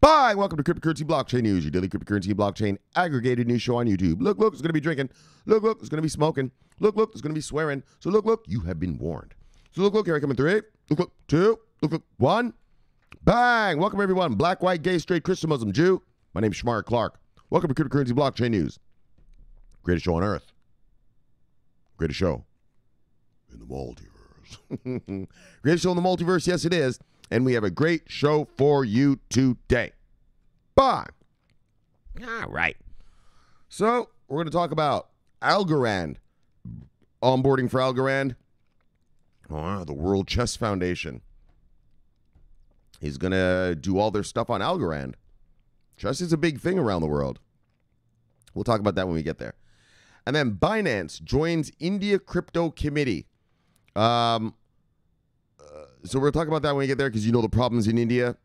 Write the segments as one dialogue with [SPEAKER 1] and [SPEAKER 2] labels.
[SPEAKER 1] Bye. Welcome to Cryptocurrency Blockchain News, your daily cryptocurrency blockchain aggregated news show on YouTube. Look, look, it's going to be drinking. Look, look, it's going to be smoking. Look, look, it's going to be swearing. So look, look, you have been warned. So look, look, here I come in three. Look, look, two. Look, look, one. Bang. Welcome, everyone. Black, white, gay, straight, Christian, Muslim, Jew. My name is Shamar Clark. Welcome to Cryptocurrency Blockchain News. Greatest show on earth. Greatest show in the multiverse. Greatest show in the multiverse. Yes, it is and we have a great show for you today. Bye. all right. So, we're going to talk about Algorand, onboarding for Algorand. Oh, the World Chess Foundation is going to do all their stuff on Algorand. Chess is a big thing around the world. We'll talk about that when we get there. And then Binance joins India Crypto Committee. Um, so we're talking about that when we get there because you know the problems in India.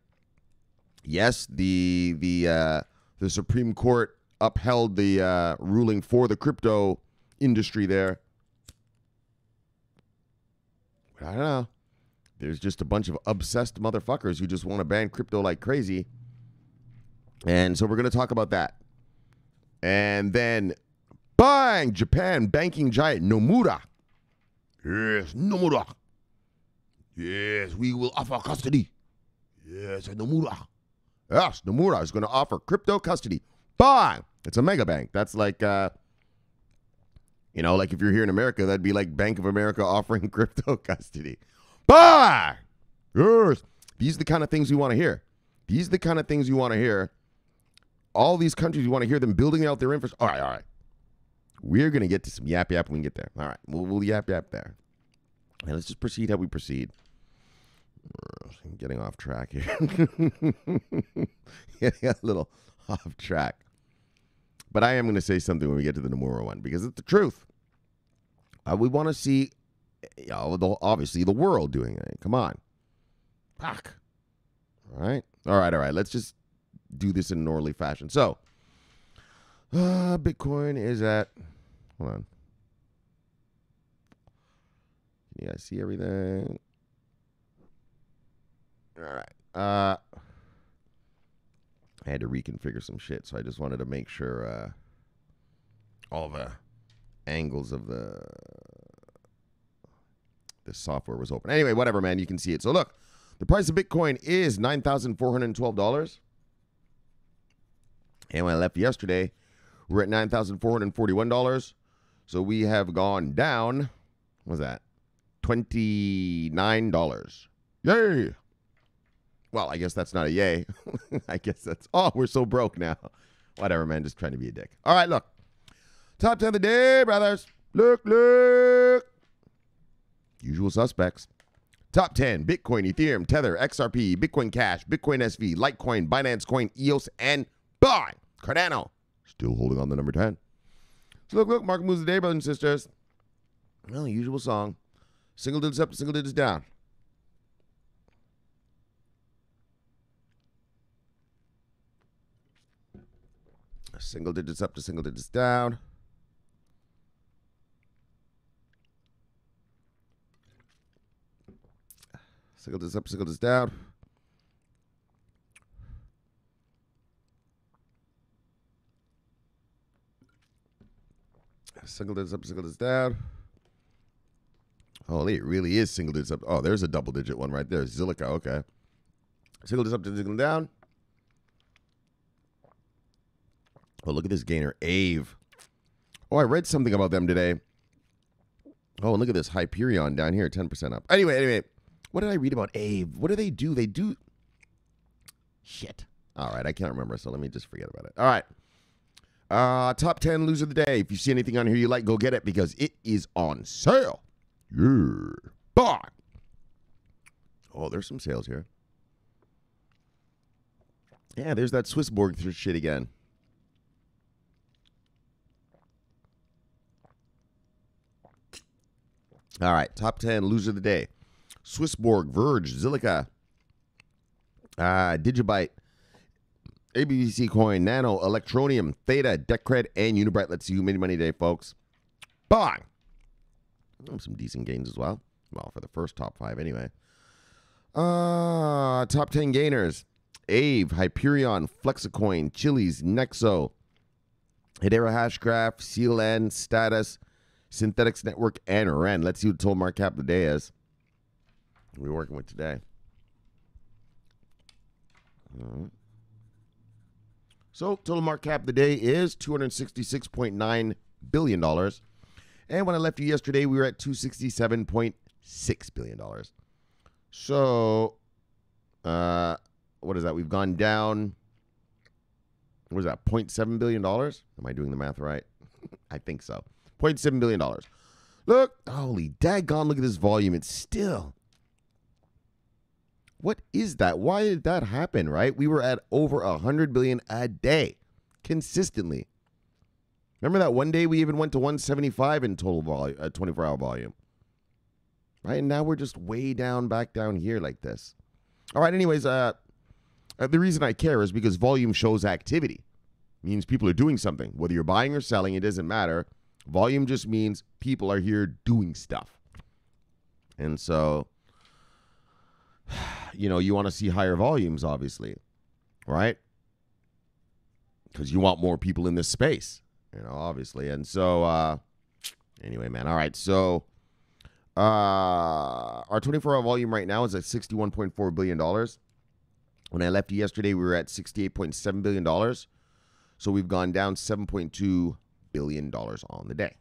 [SPEAKER 1] Yes, the the uh, the Supreme Court upheld the uh, ruling for the crypto industry there. I don't know. There's just a bunch of obsessed motherfuckers who just want to ban crypto like crazy. And so we're going to talk about that. And then, bang, Japan banking giant Nomura. Yes, Nomura Yes, we will offer custody. Yes, and Nomura. Yes, Nomura is going to offer crypto custody. Buy. It's a mega bank. That's like, uh, you know, like if you're here in America, that'd be like Bank of America offering crypto custody. Buy. Yes. These are the kind of things we want to hear. These are the kind of things you want to hear. All these countries, you want to hear them building out their infrastructure. All right, all right. We're going to get to some yap yap when we get there. All right, we'll, we'll yap yap there. And let's just proceed how we proceed. I'm getting off track here. getting a little off track. But I am going to say something when we get to the Nomura one because it's the truth. Uh, we want to see, you eh, know, the, obviously, the world doing it. Come on. Fuck. All right. All right. All right. Let's just do this in an orderly fashion. So, uh, Bitcoin is at, hold on. Can you guys see everything? All right. Uh, I had to reconfigure some shit, so I just wanted to make sure uh, all the angles of the the software was open. Anyway, whatever, man. You can see it. So look, the price of Bitcoin is nine thousand four hundred twelve dollars. And when I left yesterday, we're at nine thousand four hundred forty-one dollars. So we have gone down. Was that? Twenty-nine dollars. Yay! well, I guess that's not a yay. I guess that's, oh, we're so broke now. Whatever, man. Just trying to be a dick. All right, look. Top 10 of the day, brothers. Look, look. Usual suspects. Top 10 Bitcoin, Ethereum, Tether, XRP, Bitcoin Cash, Bitcoin SV, Litecoin, Binance Coin, EOS, and buy Cardano. Still holding on to number 10. So look, look, market moves day, brothers and sisters. Well, usual song. Single digits up, single digits down. Single digits up to single digits down. Single digits up, single digits down. Single digits up, single digits down. Holy, it really is single digits up. Oh, there's a double digit one right there. Zilica, okay. Single digits up to single down. Oh, look at this gainer, Ave. Oh, I read something about them today. Oh, and look at this Hyperion down here, 10% up. Anyway, anyway, what did I read about Ave? What do they do? They do. Shit. All right, I can't remember, so let me just forget about it. All right. Uh, top 10 loser of the day. If you see anything on here you like, go get it because it is on sale. Yeah. Buy. Oh, there's some sales here. Yeah, there's that Swiss Borg shit again. All right, top 10 loser of the day. Swissborg, Verge, Zilica, uh, Digibyte, ABC Coin, Nano, Electronium, Theta, Decred, and Unibright. Let's see who made money today, folks. Bye. Some decent gains as well. Well, for the first top five, anyway. Uh, top 10 gainers. Ave, Hyperion, Flexicoin, Chili's, Nexo, Hedera Hashgraph, CLN, Status, Synthetics Network, and Ren. Let's see total who the day is. We're working with today. Right. Mm-hmm. So total market cap of the day is $266.9 billion. And when I left you yesterday, we were at $267.6 billion. So uh, what is that? We've gone down, what is that, $0.7 billion? Am I doing the math right? I think so. $0.7 billion. Look, holy daggone, look at this volume. It's still. What is that? Why did that happen, right? We were at over 100 billion a day consistently. Remember that one day we even went to 175 in total volume, uh, 24 hour volume. Right? And now we're just way down, back down here like this. All right, anyways, uh, uh the reason I care is because volume shows activity. It means people are doing something. Whether you're buying or selling, it doesn't matter. Volume just means people are here doing stuff. And so, you know, you want to see higher volumes, obviously, right? Because you want more people in this space, you know, obviously. And so, uh, anyway, man. All right. So, uh, our 24 hour volume right now is at $61.4 billion. When I left you yesterday, we were at $68.7 billion. So we've gone down 7.2 billion dollars on the day.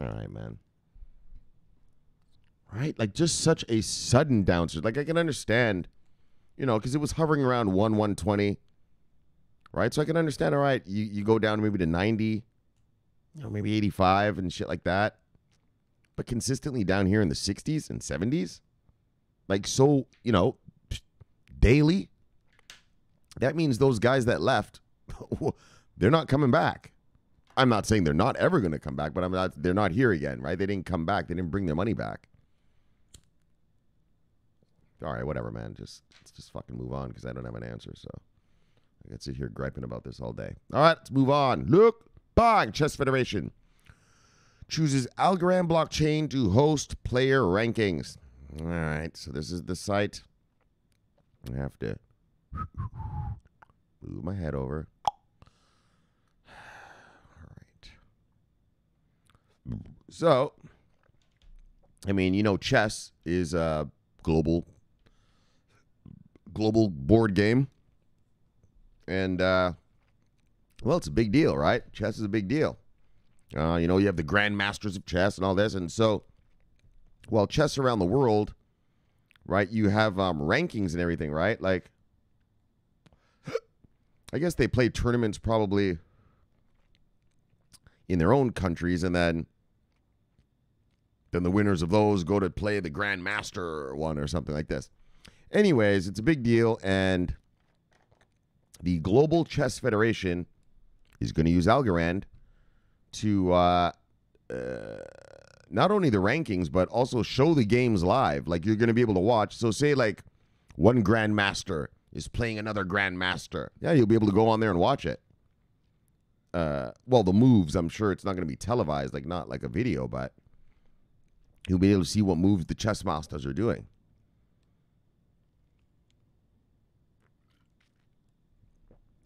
[SPEAKER 1] All right, man. Right? Like just such a sudden downturn. Like I can understand, you know, because it was hovering around one one twenty. Right? So I can understand, all right, you, you go down maybe to ninety, you know, maybe eighty five and shit like that. But consistently down here in the sixties and seventies, like so, you know, daily. That means those guys that left, they're not coming back. I'm not saying they're not ever going to come back, but I'm not. They're not here again, right? They didn't come back. They didn't bring their money back. All right, whatever, man. Just let's just fucking move on because I don't have an answer. So I could sit here griping about this all day. All right, let's move on. Look, Bang Chess Federation chooses Algorand blockchain to host player rankings. All right, so this is the site. I have to move my head over. So, I mean, you know, chess is a global global board game, and uh, well, it's a big deal, right? Chess is a big deal. Uh, you know, you have the grandmasters of chess and all this, and so well, chess around the world, right? You have um, rankings and everything, right? Like, I guess they play tournaments probably in their own countries, and then then the winners of those go to play the grandmaster one or something like this. Anyways, it's a big deal, and the Global Chess Federation is going to use Algorand to uh, uh, not only the rankings but also show the games live. Like you're going to be able to watch. So say like one Grandmaster is playing another Grandmaster. Yeah, you'll be able to go on there and watch it uh, well, the moves. I'm sure it's not going to be televised, like not like a video, but you'll be able to see what moves the chess masters are doing.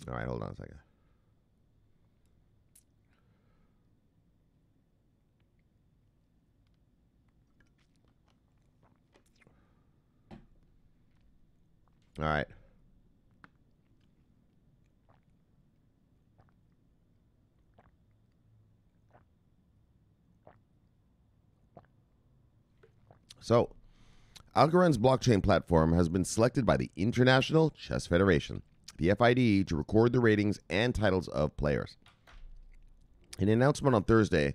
[SPEAKER 1] All right, hold on a second. All right. So, Algorand's blockchain platform has been selected by the International Chess Federation, the FIDE, to record the ratings and titles of players. In an announcement on Thursday,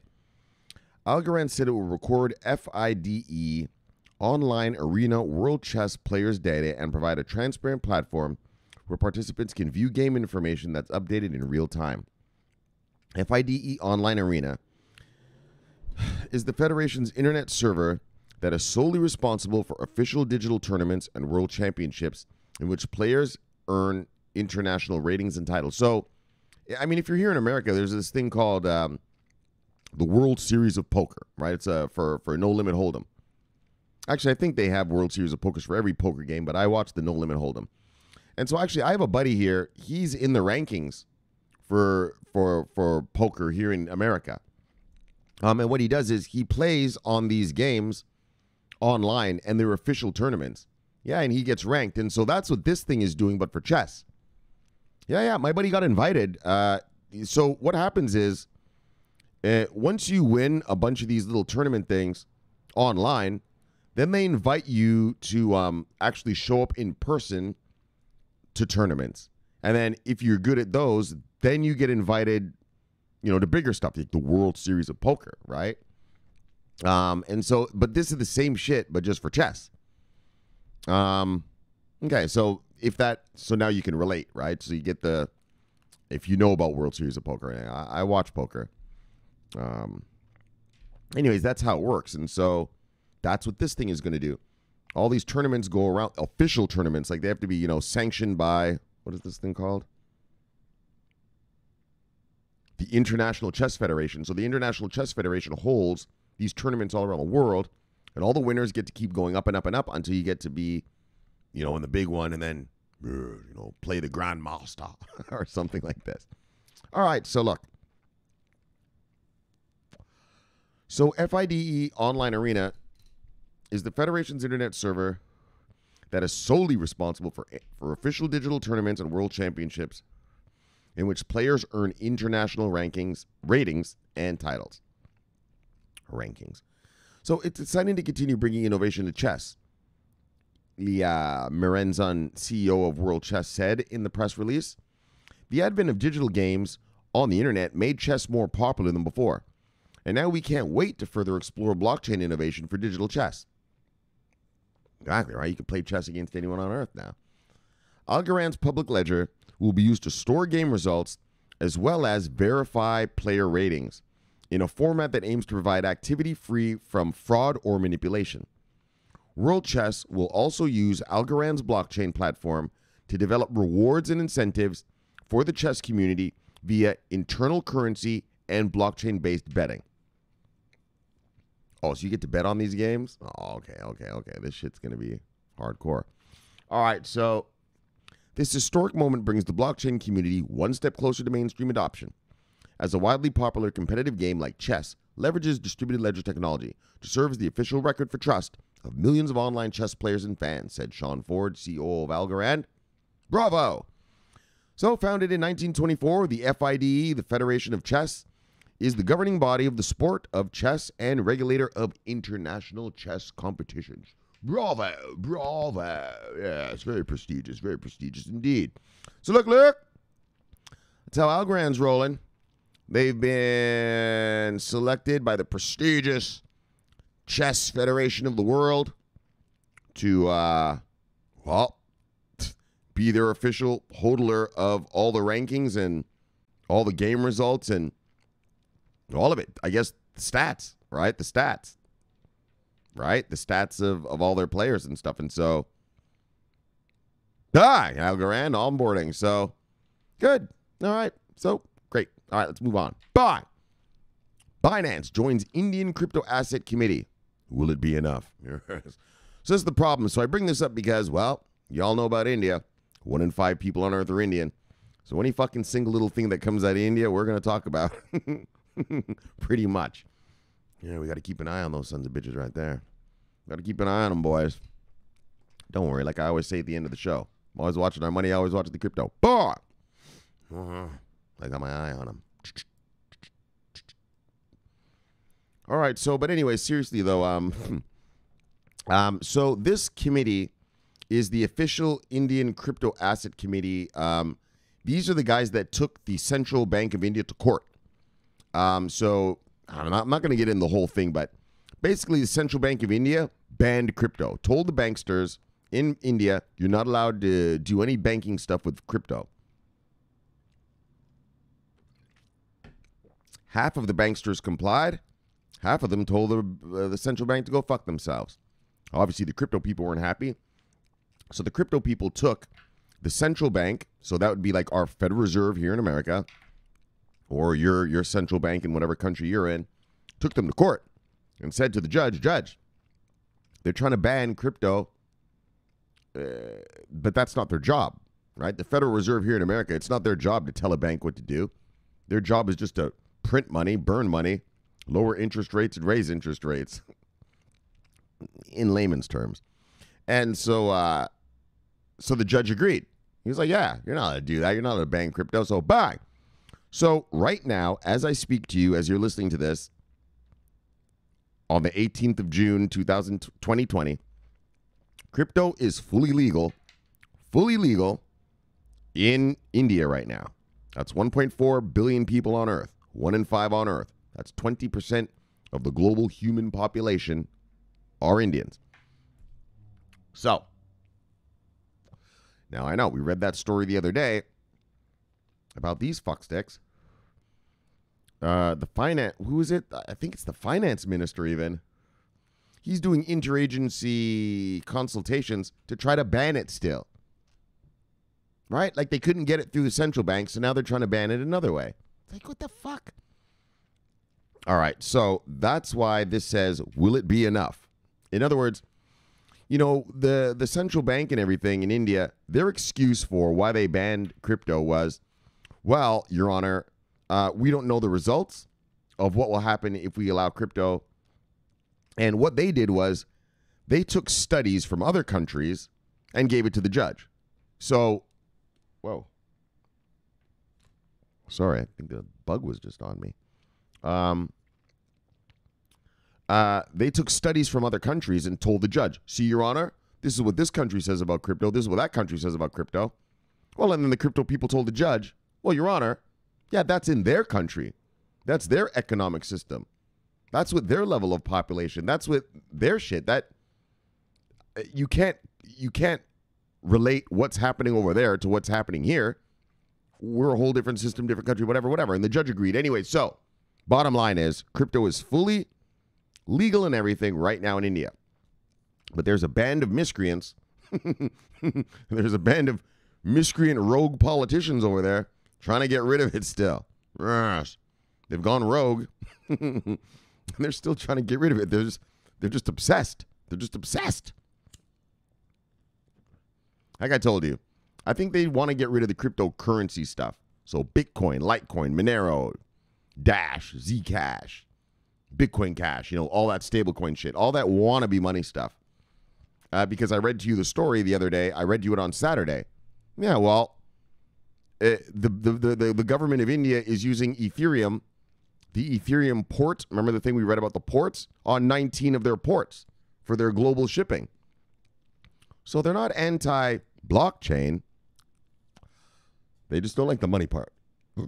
[SPEAKER 1] Algorand said it will record FIDE online arena world chess players' data and provide a transparent platform where participants can view game information that's updated in real time. FIDE Online Arena is the Federation's internet server that is solely responsible for official digital tournaments and world championships in which players earn international ratings and titles. So, I mean, if you're here in America, there's this thing called um, the World Series of Poker, right? It's uh, for for No Limit Hold'em. Actually, I think they have World Series of Pokers for every poker game, but I watch the No Limit Hold'em. And so, actually, I have a buddy here. He's in the rankings for for for poker here in America. Um, and what he does is he plays on these games online and their official tournaments. Yeah, and he gets ranked. And so that's what this thing is doing, but for chess. Yeah, yeah. My buddy got invited. Uh, so what happens is uh, once you win a bunch of these little tournament things online, then they invite you to um, actually show up in person to tournaments. And then if you're good at those, then you get invited, you know, to bigger stuff like the World Series of Poker, right? Um, and so, but this is the same shit, but just for chess. Um, okay, so if that, so now you can relate, right? So you get the, if you know about World Series of Poker, I, I watch poker. Um, anyways, that's how it works, and so that's what this thing is going to do. All these tournaments go around, official tournaments, like they have to be, you know, sanctioned by what is this thing called? The International Chess Federation. So the International Chess Federation holds these tournaments all around the world, and all the winners get to keep going up and up and up until you get to be, you know, in the big one, and then uh, you know play the grand or something like this. All right, so look. So FIDE Online Arena is the federation's internet server that is solely responsible for for official digital tournaments and world championships in which players earn international rankings, ratings, and titles rankings. So it's exciting to continue bringing innovation to chess. Lia Merenzon, CEO of World Chess, said in the press release The advent of digital games on the internet made chess more popular than before. And now we can't wait to further explore blockchain innovation for digital chess. Exactly right. You can play chess against anyone on earth now. Algorand's public ledger will be used to store game results as well as verify player ratings in a format that aims to provide activity free from fraud or manipulation. World Chess will also use Algorand's blockchain platform to develop rewards and incentives for the chess community via internal currency and blockchain based betting. Oh, so you get to bet on these games? Oh, okay, okay, okay. This shit's going to be hardcore. All right, so this historic moment brings the blockchain community one step closer to mainstream adoption as a widely popular competitive game like chess leverages distributed ledger technology to serve as the official record for trust of millions of online chess players and fans, said Sean Ford, CEO of Algorand. Bravo! So, founded in 1924, the FIDE, the Federation of Chess, is the governing body of the sport of chess and regulator of international chess competitions. Bravo, bravo. Yeah, it's very prestigious, very prestigious indeed. So, look, look, that's how Algorand's rolling. They've been selected by the prestigious Chess Federation of the World to, uh, well, be their official hodler of all the rankings and all the game results and all of it. I guess the stats, right? The stats, right? The stats of, of all their players and stuff. And so, ah, Algaran, onboarding. So, good. All right. So, all right, let's move on. Bye. Binance joins Indian Crypto Asset Committee. Will it be enough? so this is the problem. So I bring this up because, well, y'all know about India. One in five people on earth are Indian. So any fucking single little thing that comes out of India, we're going to talk about. Pretty much. Yeah, we got to keep an eye on those sons of bitches right there. Got to keep an eye on them, boys. Don't worry. Like I always say at the end of the show, I'm always watching our money, I always watch the crypto. Bar! Uh-huh. I got my eye on him. All right. So, but anyway, seriously though, um, um, so this committee is the official Indian Crypto Asset Committee. Um, these are the guys that took the Central Bank of India to court. Um, so I'm not, not going to get in the whole thing, but basically, the Central Bank of India banned crypto, told the banksters in India, you're not allowed to do any banking stuff with crypto. Half of the banksters complied. Half of them told the, uh, the central bank to go fuck themselves. Obviously, the crypto people weren't happy. So the crypto people took the central bank, so that would be like our Federal Reserve here in America, or your your central bank in whatever country you're in, took them to court and said to the judge, "Judge, they're trying to ban crypto, uh, but that's not their job, right? The Federal Reserve here in America, it's not their job to tell a bank what to do. Their job is just to print money, burn money, lower interest rates, and raise interest rates, in layman's terms. And so, uh, so the judge agreed. He was like, "Yeah, you're not allowed to do that. You're not allowed to ban crypto. So bye." So right now, as I speak to you, as you're listening to this, on the 18th of June, 2020, crypto is fully legal, fully legal in India right now. That's 1.4 billion people on Earth one in five on Earth, that's 20% of the global human population, are Indians. So, now I know we read that story the other day about these fucksticks. Uh, the finance, who is it? I think it's the finance minister, even. He's doing interagency consultations to try to ban it still. Right? Like they couldn't get it through the central bank, so now they're trying to ban it another way. Like, what the fuck? All right. So that's why this says, will it be enough? In other words, you know, the, the central bank and everything in India, their excuse for why they banned crypto was, well, Your Honor, uh, we don't know the results of what will happen if we allow crypto. And what they did was they took studies from other countries and gave it to the judge. So, whoa. Sorry, I think the bug was just on me. Um, uh, they took studies from other countries and told the judge, see, Your Honor, this is what this country says about crypto. This is what that country says about crypto. Well, and then the crypto people told the judge, well, Your Honor, yeah, that's in their country. That's their economic system. That's what their level of population. That's what their shit. That uh, you can't you can't relate what's happening over there to what's happening here we're a whole different system, different country, whatever, whatever. And the judge agreed. Anyway, so bottom line is crypto is fully legal and everything right now in India. But there's a band of miscreants. there's a band of miscreant rogue politicians over there trying to get rid of it still. They've gone rogue. they're still trying to get rid of it. They're just, they're just obsessed. They're just obsessed. Like I told you, I think they want to get rid of the cryptocurrency stuff. So Bitcoin, Litecoin, Monero, Dash, Zcash, Bitcoin Cash, you know, all that stablecoin shit, all that wannabe money stuff. Uh, because I read to you the story the other day. I read you it on Saturday. Yeah, well, it, eh, the, the, the, the government of India is using Ethereum, the Ethereum port. Remember the thing we read about the ports? On 19 of their ports for their global shipping. So they're not anti blockchain. They just don't like the money part. The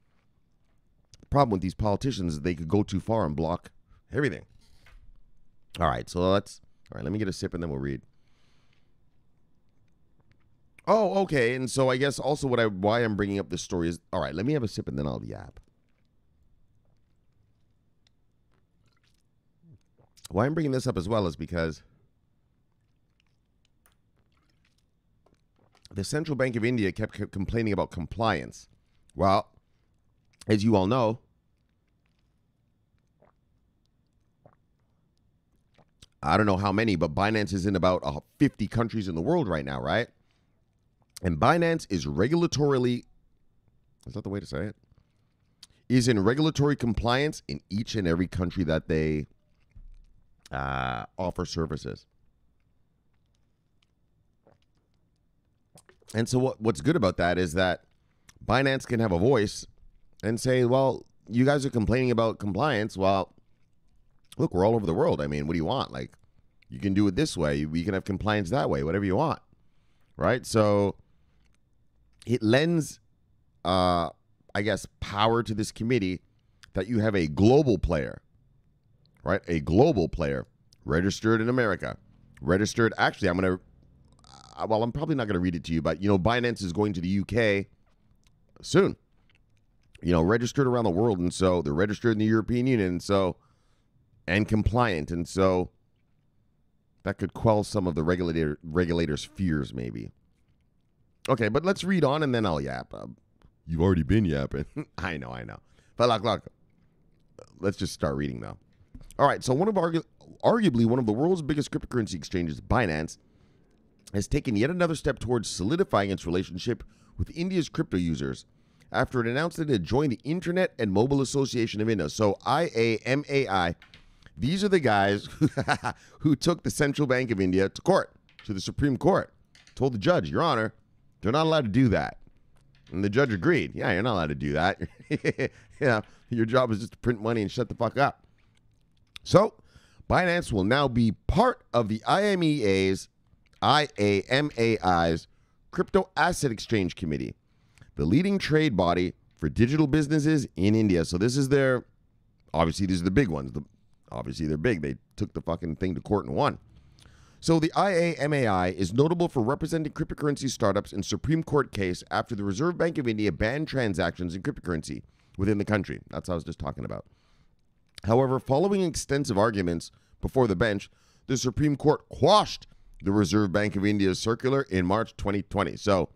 [SPEAKER 1] problem with these politicians is they could go too far and block everything. All right, so let's. All right, let me get a sip and then we'll read. Oh, okay. And so I guess also what I why I'm bringing up this story is all right. Let me have a sip and then I'll yap. Why I'm bringing this up as well is because the Central Bank of India kept, complaining about compliance. Well, as you all know, I don't know how many, but Binance is in about uh, 50 countries in the world right now, right? And Binance is regulatorily, is that the way to say it? Is in regulatory compliance in each and every country that they uh, offer services. And so what, what's good about that is that Binance can have a voice and say, well, you guys are complaining about compliance. Well, look, we're all over the world. I mean, what do you want? Like, you can do it this way. We can have compliance that way, whatever you want. Right? So it lends, uh, I guess, power to this committee that you have a global player, right? A global player registered in America, registered. Actually, I'm going to well, I'm probably not going to read it to you, but you know, Binance is going to the UK soon. You know, registered around the world, and so they're registered in the European Union, and so and compliant, and so that could quell some of the regulator regulators' fears, maybe. Okay, but let's read on, and then I'll yap. Uh, you've already been yapping. I know, I know. But look, look. Let's just start reading though. All right, so one of argu- arguably one of the world's biggest cryptocurrency exchanges, Binance has taken yet another step towards solidifying its relationship with India's crypto users after it announced that it had joined the Internet and Mobile Association of India. So IAMAI, these are the guys who took the Central Bank of India to court, to the Supreme Court, told the judge, Your Honor, they're not allowed to do that. And the judge agreed. Yeah, you're not allowed to do that. yeah, your job is just to print money and shut the fuck up. So, Binance will now be part of the IMEA's IAMAI's Crypto Asset Exchange Committee, the leading trade body for digital businesses in India. So this is their, obviously these are the big ones. The, obviously they're big. They took the fucking thing to court and won. So the IAMAI is notable for representing cryptocurrency startups in Supreme Court case after the Reserve Bank of India banned transactions in cryptocurrency within the country. That's what I was just talking about. However, following extensive arguments before the bench, the Supreme Court quashed the Reserve Bank of India's circular in March 2020. So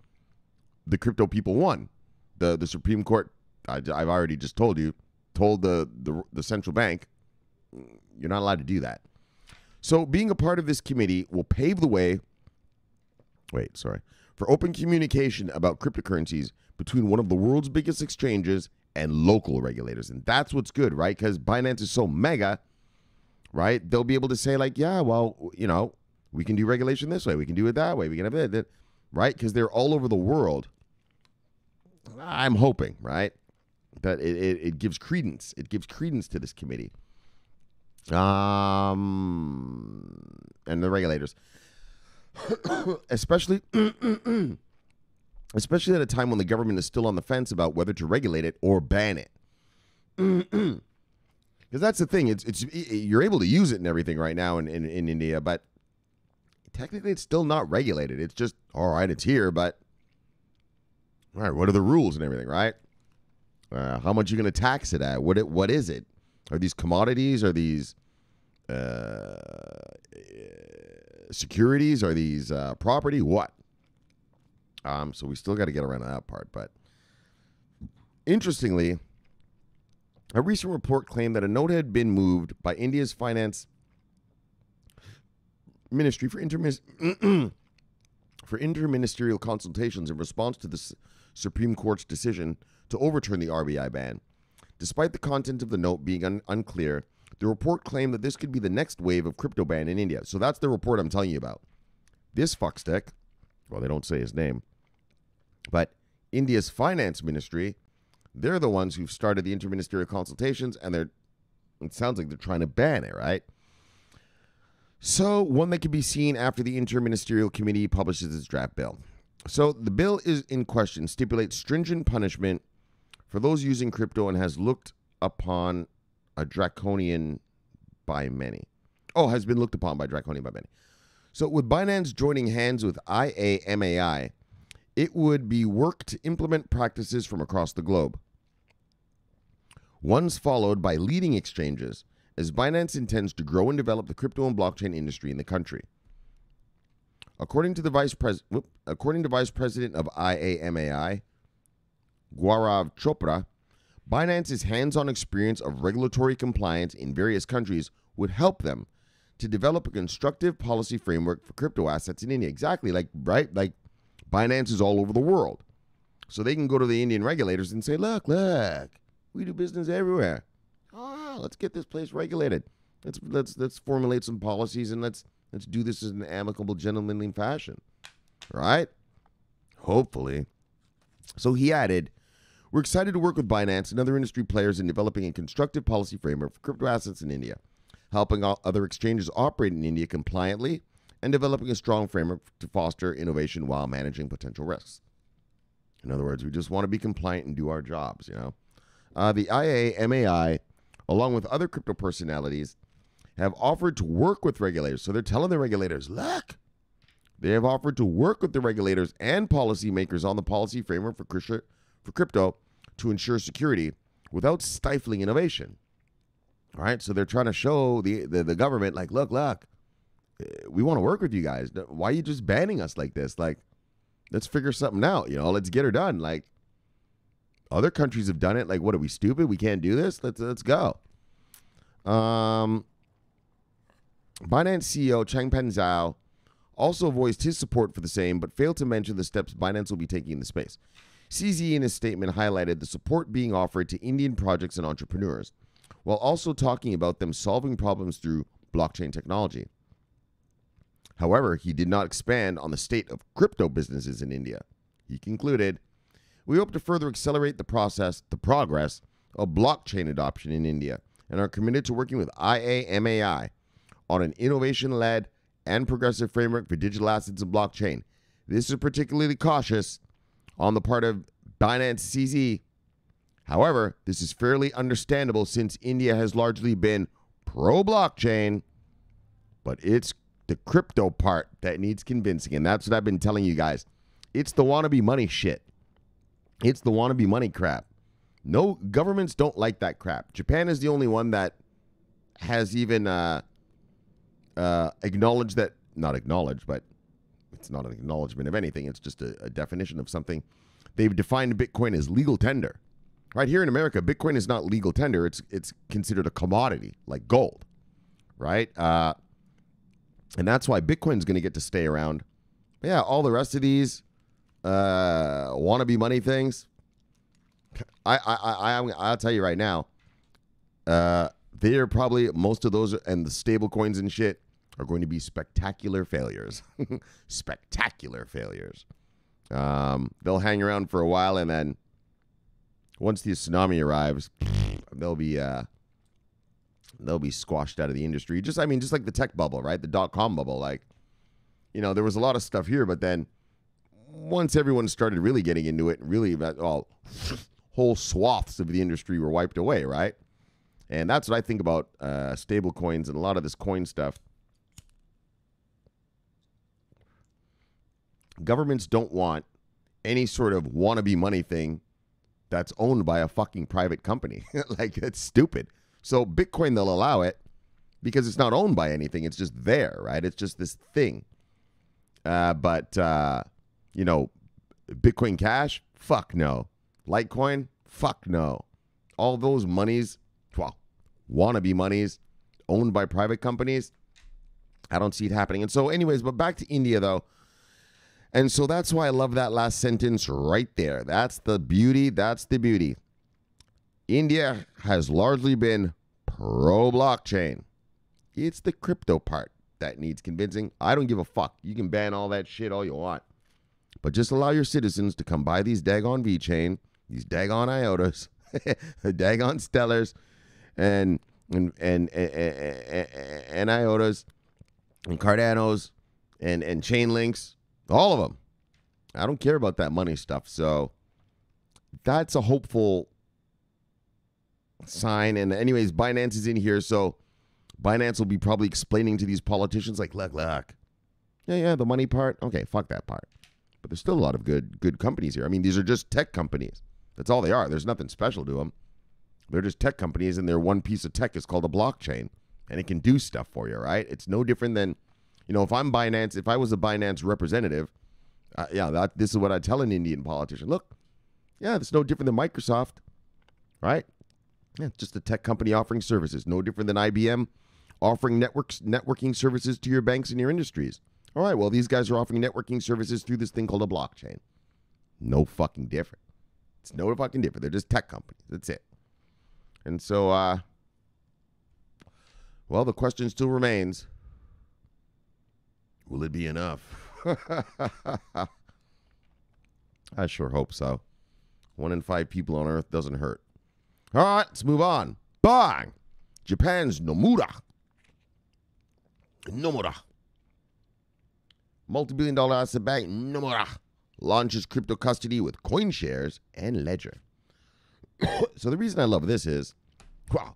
[SPEAKER 1] the crypto people won. The the Supreme Court, I, have already just told you, told the, the the central bank, you're not allowed to do that. So being a part of this committee will pave the way. Wait, sorry, for open communication about cryptocurrencies between one of the world's biggest exchanges and local regulators, and that's what's good, right? Because Binance is so mega, right? They'll be able to say like, yeah, well, you know, we can do regulation this way, we can do it that way, we can have that, that right? Because they're all over the world. I'm hoping, right? That it, it, it gives credence. It gives credence to this committee. Um and the regulators. especially especially at a time when the government is still on the fence about whether to regulate it or ban it. Because that's the thing; it's it's you're able to use it and everything right now in, in, in India, but technically it's still not regulated. It's just all right, it's here, but all right, what are the rules and everything, right? Uh, how much are you going to tax it at? What it, what is it? Are these commodities? Are these uh, securities? Are these uh, property? What? Um, so we still got to get around to that part. But interestingly, a recent report claimed that a note had been moved by India's finance ministry for intermis- for interministerial consultations in response to the S- Supreme Court's decision to overturn the RBI ban. Despite the content of the note being un- unclear, the report claimed that this could be the next wave of crypto ban in India. So that's the report I'm telling you about. This fuckstick, well, they don't say his name, but India's finance ministry, they're the ones who've started the interministerial consultations, and they're. It sounds like they're trying to ban it, right? So, one that can be seen after the interministerial committee publishes its draft bill. So, the bill is in question stipulates stringent punishment for those using crypto and has looked upon a draconian by many. Oh, has been looked upon by draconian by many. So, with Binance joining hands with IAMAI, it would be work to implement practices from across the globe. One's followed by leading exchanges as Binance intends to grow and develop the crypto and blockchain industry in the country. According to the vice pres- whoop, according to Vice President of IAMAI, Gaurav Chopra, Binance's hands-on experience of regulatory compliance in various countries would help them to develop a constructive policy framework for crypto assets in India. Exactly, like right, like Binance is all over the world, so they can go to the Indian regulators and say, "Look, look, we do business everywhere let's get this place regulated. Let's let's let's formulate some policies and let's let's do this in an amicable, gentlemanly fashion, right? Hopefully. So he added, "We're excited to work with Binance and other industry players in developing a constructive policy framework for crypto assets in India, helping other exchanges operate in India compliantly." and developing a strong framework to foster innovation while managing potential risks. In other words, we just want to be compliant and do our jobs, you know. Uh, the IAMAI along with other crypto personalities, have offered to work with regulators. So they're telling the regulators, look, they have offered to work with the regulators and policymakers on the policy framework for crypto to ensure security without stifling innovation. All right, so they're trying to show the, the, the government, like, look, look, eh, we want to work with you guys. Why are you just banning us like this? Like, let's figure something out. You know, let's get her done. Like, other countries have done it. Like, what are we stupid? We can't do this. Let's let's go. Um, Binance CEO Changpeng Zhao also voiced his support for the same, but failed to mention the steps Binance will be taking in the space. CZ in his statement highlighted the support being offered to Indian projects and entrepreneurs, while also talking about them solving problems through blockchain technology. However, he did not expand on the state of crypto businesses in India. He concluded, we hope to further accelerate the process, the progress of blockchain adoption in India, and are committed to working with IAMAI on an innovation led and progressive framework for digital assets and blockchain. This is particularly cautious on the part of Binance CZ. However, this is fairly understandable since India has largely been pro blockchain, but it's the crypto part that needs convincing. And that's what I've been telling you guys. It's the wannabe money shit. It's the wannabe money crap. No governments don't like that crap. Japan is the only one that has even uh, uh, acknowledged that, not acknowledged, but it's not an acknowledgement of anything. It's just a, a definition of something. They've defined Bitcoin as legal tender. Right here in America, Bitcoin is not legal tender. It's it's considered a commodity like gold, right? Uh, and that's why Bitcoin's going to get to stay around. But yeah, all the rest of these uh, wannabe money things. I, I, I, I, I'll tell you right now, uh, they're probably most of those and the stable coins and shit are going to be spectacular failures. spectacular failures. Um, they'll hang around for a while and then once the tsunami arrives, they'll be uh, they'll be squashed out of the industry. Just I mean, just like the tech bubble, right? The dot com bubble. Like, you know, there was a lot of stuff here, but then once everyone started really getting into it, really about all whole swaths of the industry were wiped away, right? And that's what I think about uh, stable coins and a lot of this coin stuff. Governments don't want any sort of wannabe money thing that's owned by a fucking private company. like, that's stupid. So, Bitcoin, they'll allow it because it's not owned by anything. It's just there, right? It's just this thing. Uh, but uh, you know, Bitcoin Cash? Fuck no. Litecoin? Fuck no. All those monies, well, wannabe monies owned by private companies, I don't see it happening. And so, anyways, but back to India though. And so that's why I love that last sentence right there. That's the beauty. That's the beauty. India has largely been pro blockchain. It's the crypto part that needs convincing. I don't give a fuck. You can ban all that shit all you want. But just allow your citizens to come buy these daggone V chain, these daggone IOTAs, daggone Stellars, and and and and, and, and IOTAs, and Cardanos, and and chain links, all of them. I don't care about that money stuff. So that's a hopeful sign. And anyways, Binance is in here, so Binance will be probably explaining to these politicians like, look, look, yeah, yeah, the money part. Okay, fuck that part but there's still a lot of good good companies here. I mean, these are just tech companies. That's all they are. There's nothing special to them. They're just tech companies, and their one piece of tech is called a blockchain, and it can do stuff for you, right? It's no different than, you know, if I'm Binance, if I was a Binance representative, uh, yeah, that, this is what I tell an Indian politician. Look, yeah, it's no different than Microsoft, right? Yeah, it's just a tech company offering services, no different than IBM offering networks networking services to your banks and your industries all right, well, these guys are offering networking services through this thing called a blockchain. No fucking different. It's no fucking different. They're just tech companies. That's it. And so, uh, well, the question still remains will it be enough? I sure hope so. One in five people on Earth doesn't hurt. All right, let's move on. Bang! Japan's Nomura. Nomura multi-billion dollar asset bank Nomura launches crypto custody with CoinShares and Ledger. so the reason I love this is, wow,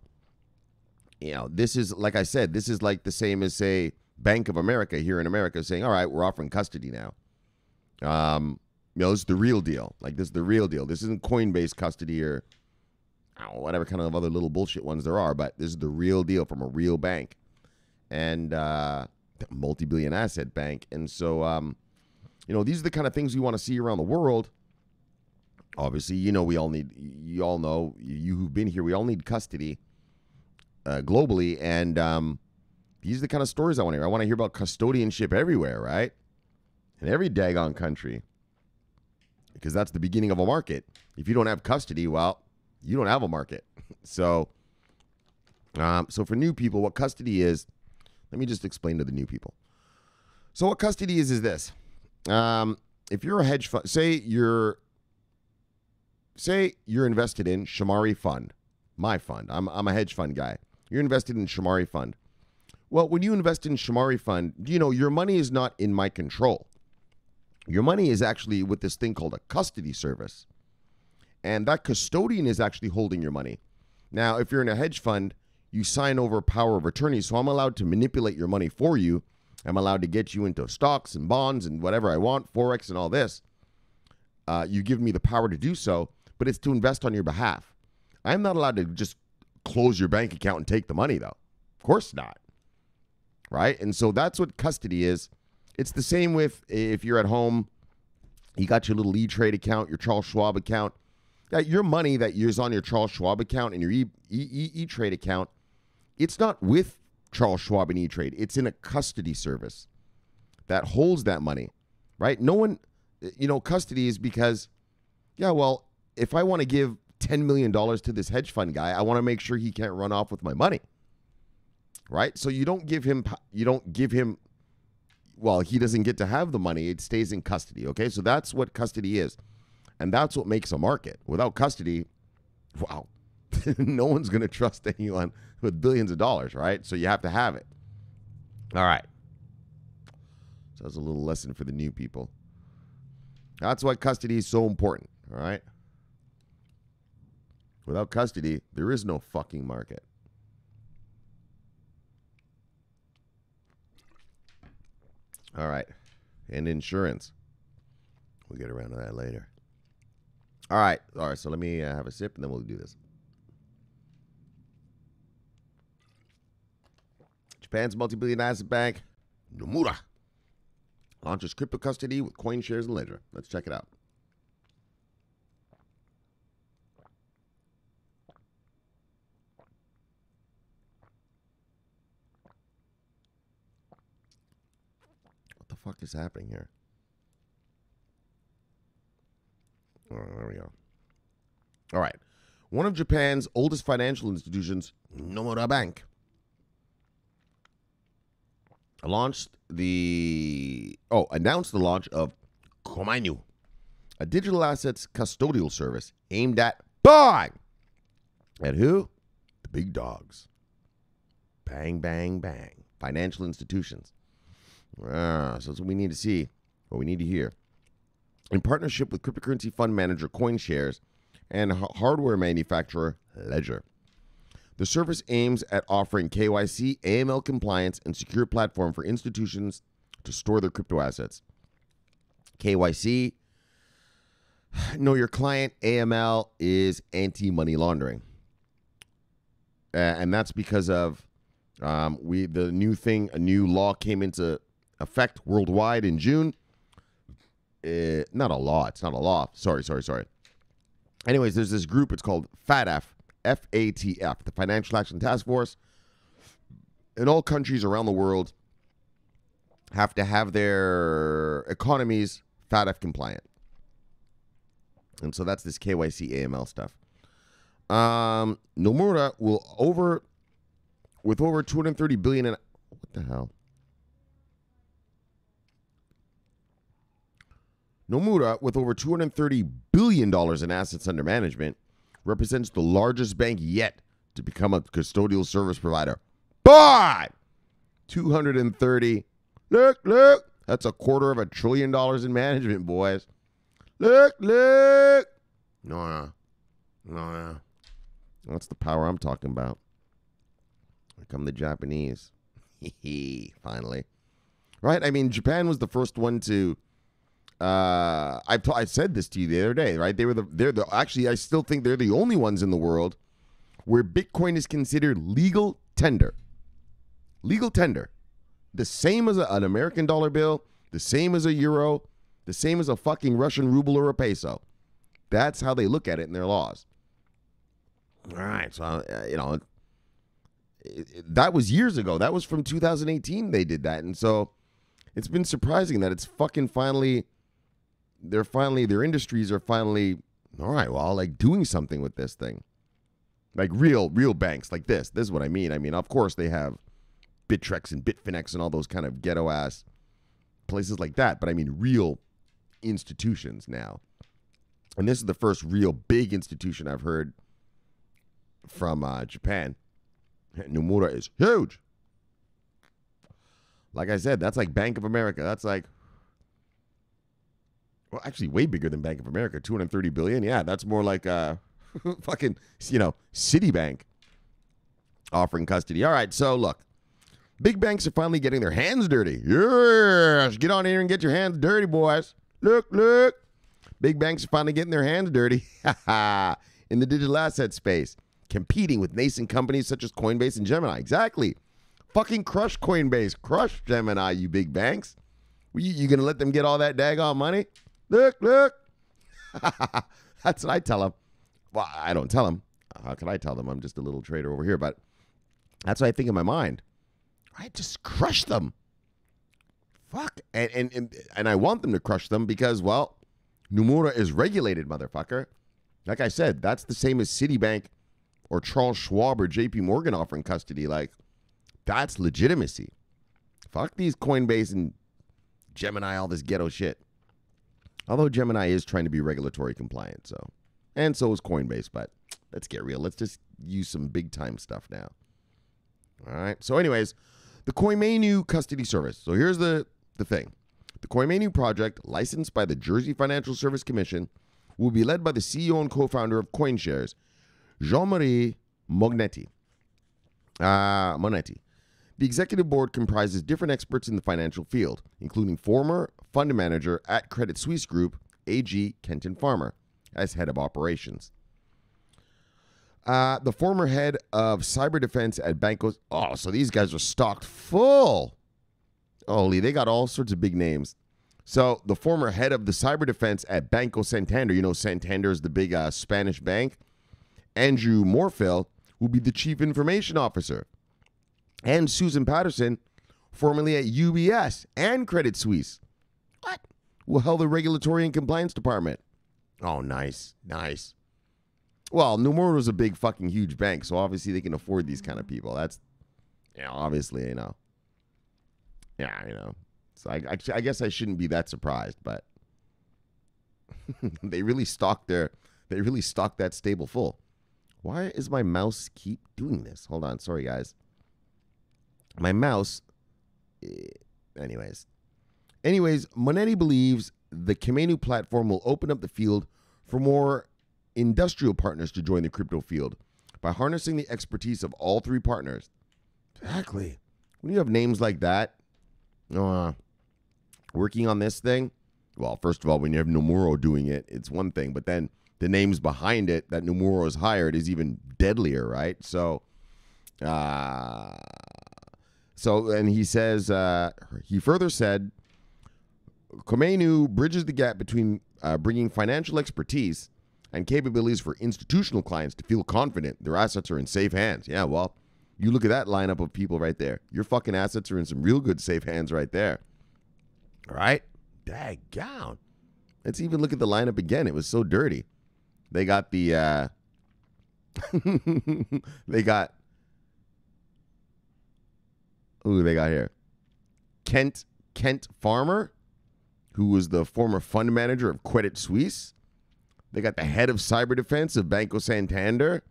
[SPEAKER 1] you know, this is like I said, this is like the same as say Bank of America here in America saying, all right, we're offering custody now. Um, you know, this is the real deal. Like this is the real deal. This isn't Coinbase custody or whatever kind of other little bullshit ones there are, but this is the real deal from a real bank. And uh, multi-billion asset bank. And so, um, you know, these are the kind of things we want to see around the world. Obviously, you know, we all need, you all know, you who've been here, we all need custody uh, globally. And um, these are the kind of stories I want to hear. I want to hear about custodianship everywhere, right? In every daggone country, because that's the beginning of a market. If you don't have custody, well, you don't have a market. So, um, so for new people, what custody is, let me just explain to the new people. So what custody is is this. Um, if you're a hedge fund, say you're say you're invested in Shamari Fund, my fund. I'm I'm a hedge fund guy. You're invested in Shamari Fund. Well, when you invest in Shamari Fund, you know your money is not in my control. Your money is actually with this thing called a custody service. And that custodian is actually holding your money. Now, if you're in a hedge fund, you sign over power of attorney. So I'm allowed to manipulate your money for you. I'm allowed to get you into stocks and bonds and whatever I want, Forex and all this. Uh, you give me the power to do so, but it's to invest on your behalf. I'm not allowed to just close your bank account and take the money, though. Of course not. Right? And so that's what custody is. It's the same with if you're at home, you got your little E Trade account, your Charles Schwab account. That your money that is on your Charles Schwab account and your E, e, e Trade account it's not with Charles Schwab and E Trade, it's in a custody service that holds that money, right? No one, you know, custody is because, yeah, well, if I want to give $10 million to this hedge fund guy, I want to make sure he can't run off with my money. Right? So you don't give him, you don't give him, well, he doesn't get to have the money. It stays in custody. Okay. So that's what custody is. And that's what makes a market. Without custody, wow, no one's going to trust anyone with billions of dollars, right? So you have to have it. All right. So that's a little lesson for the new people. That's why custody is so important, all right? Without custody, there is no fucking market. All right. And insurance. We'll get around to that later. All right. All right. So let me uh, have a sip and then we'll do this. Japan's multi-billion asset bank, Nomura, launches crypto custody with CoinShares and Ledger. Let's check it out. What the fuck is happening here? Oh, there we go. All right. One of Japan's oldest financial institutions, Nomura Bank, launched the oh announced the launch of Komainu, a digital assets custodial service aimed at buying at who the big dogs. Bang bang bang! Financial institutions. Ah, so that's what we need to see, what we need to hear. In partnership with cryptocurrency fund manager CoinShares and hardware manufacturer Ledger, the service aims at offering KYC, AML compliance, and secure platform for institutions to store their crypto assets. KYC, know your client, AML is anti money laundering. and that's because of um, we the new thing, a new law came into effect worldwide in June. Eh, not a law, it's not a law. Sorry, sorry, sorry. Anyways, there's this group, it's called FATF FATF, the Financial Action Task Force, and all countries around the world have to have their economies FATF compliant. And so that's this KYC AML stuff. Um, Nomura will over with over 230 billion in what the hell? Nomura with over 230 billion dollars in assets under management represents the largest bank yet to become a custodial service provider. But 230, look, look, that's a quarter of a trillion dollars in management, boys. Look, look. No, no, no, no. That's the power I'm talking about. Here come the Japanese. Finally. Right? I mean, Japan was the first one to uh, I, I said this to you the other day, right? They were the they're the actually I still think they're the only ones in the world where Bitcoin is considered legal tender, legal tender, the same as a, an American dollar bill, the same as a euro, the same as a fucking Russian ruble or a peso. That's how they look at it in their laws. All right, so uh, you know it, it, that was years ago. That was from 2018. They did that, and so it's been surprising that it's fucking finally they're finally their industries are finally all right. Well, like doing something with this thing, like real real banks like this. This is what I mean. I mean, of course they have Bittrex and Bitfinex and all those kind of ghetto ass places like that, but I mean real institutions now. And this is the first real big institution I've heard from uh, Japan. Nomura is huge. Like I said, that's like Bank of America. That's like well, actually, way bigger than Bank of America, 230 billion. Yeah, that's more like uh, fucking, you know, Citibank offering custody. All right, so look, big banks are finally getting their hands dirty. Yes, get on here and get your hands dirty, boys. Look, look, big banks are finally getting their hands dirty in the digital asset space, competing with nascent companies such as Coinbase and Gemini. Exactly. Fucking crush Coinbase, crush Gemini, you big banks. You, you gonna let them get all that daggone money? Look, look. That's what I tell them. Well, I don't tell them. How can I tell them? I'm just a little trader over here. But that's what I think in my mind. I just crush them. Fuck. And, and, and, and I want them to crush them because, well, Numura is regulated, motherfucker. Like I said, that's the same as Citibank or Charles Schwab or JP Morgan offering custody. Like, that's legitimacy. Fuck these Coinbase and Gemini, all this ghetto shit. Although Gemini is trying to be regulatory compliant, so. And so is Coinbase, but let's get real. Let's just use some big time stuff now. All right. So, anyways, the Koimenu custody service. So here's the, the thing. The Koimenu project, licensed by the Jersey Financial Service Commission, will be led by the CEO and co-founder of CoinShares, Jean-Marie Mognetti. Uh, ah, Monetti. The executive board comprises different experts in the financial field, including former fund manager at Credit Suisse Group, AG Kenton Farmer, as head of operations. Uh, the former head of cyber defense at Banco. Oh, so these guys are stocked full. Holy, they got all sorts of big names. So the former head of the cyber defense at Banco Santander, you know Santander is the big uh, Spanish bank. Andrew Morfill will be the chief information officer, and Susan Patterson, formerly at UBS and Credit Suisse, what? Well, the Regulatory and Compliance Department. Oh, nice, nice. Well, is a big fucking huge bank, so obviously they can afford these kind of people. That's, yeah, obviously, you know. Yeah, you know. So I, I, I guess I shouldn't be that surprised, but they really stock their, they really stock that stable full. Why is my mouse keep doing this? Hold on, sorry guys. My mouse, eh, anyways, Anyways, Monetti believes the Kamenu platform will open up the field for more industrial partners to join the crypto field by harnessing the expertise of all three partners. Exactly. When you have names like that, uh, working on this thing, well, first of all, when you have Nomuro doing it, it's one thing, but then the names behind it that Nomuro is hired is even deadlier, right? So, uh, so and he says uh, he further said Khomeini bridges the gap between uh, bringing financial expertise and capabilities for institutional clients to feel confident their assets are in safe hands. Yeah, well, you look at that lineup of people right there. Your fucking assets are in some real good safe hands right there. All right? Daggone. Let's even look at the lineup again. It was so dirty. They got the uh they got Who they got here. Kent Kent Farmer who was the former fund manager of Credit Suisse. They got the head of cyber defense of Banco Santander.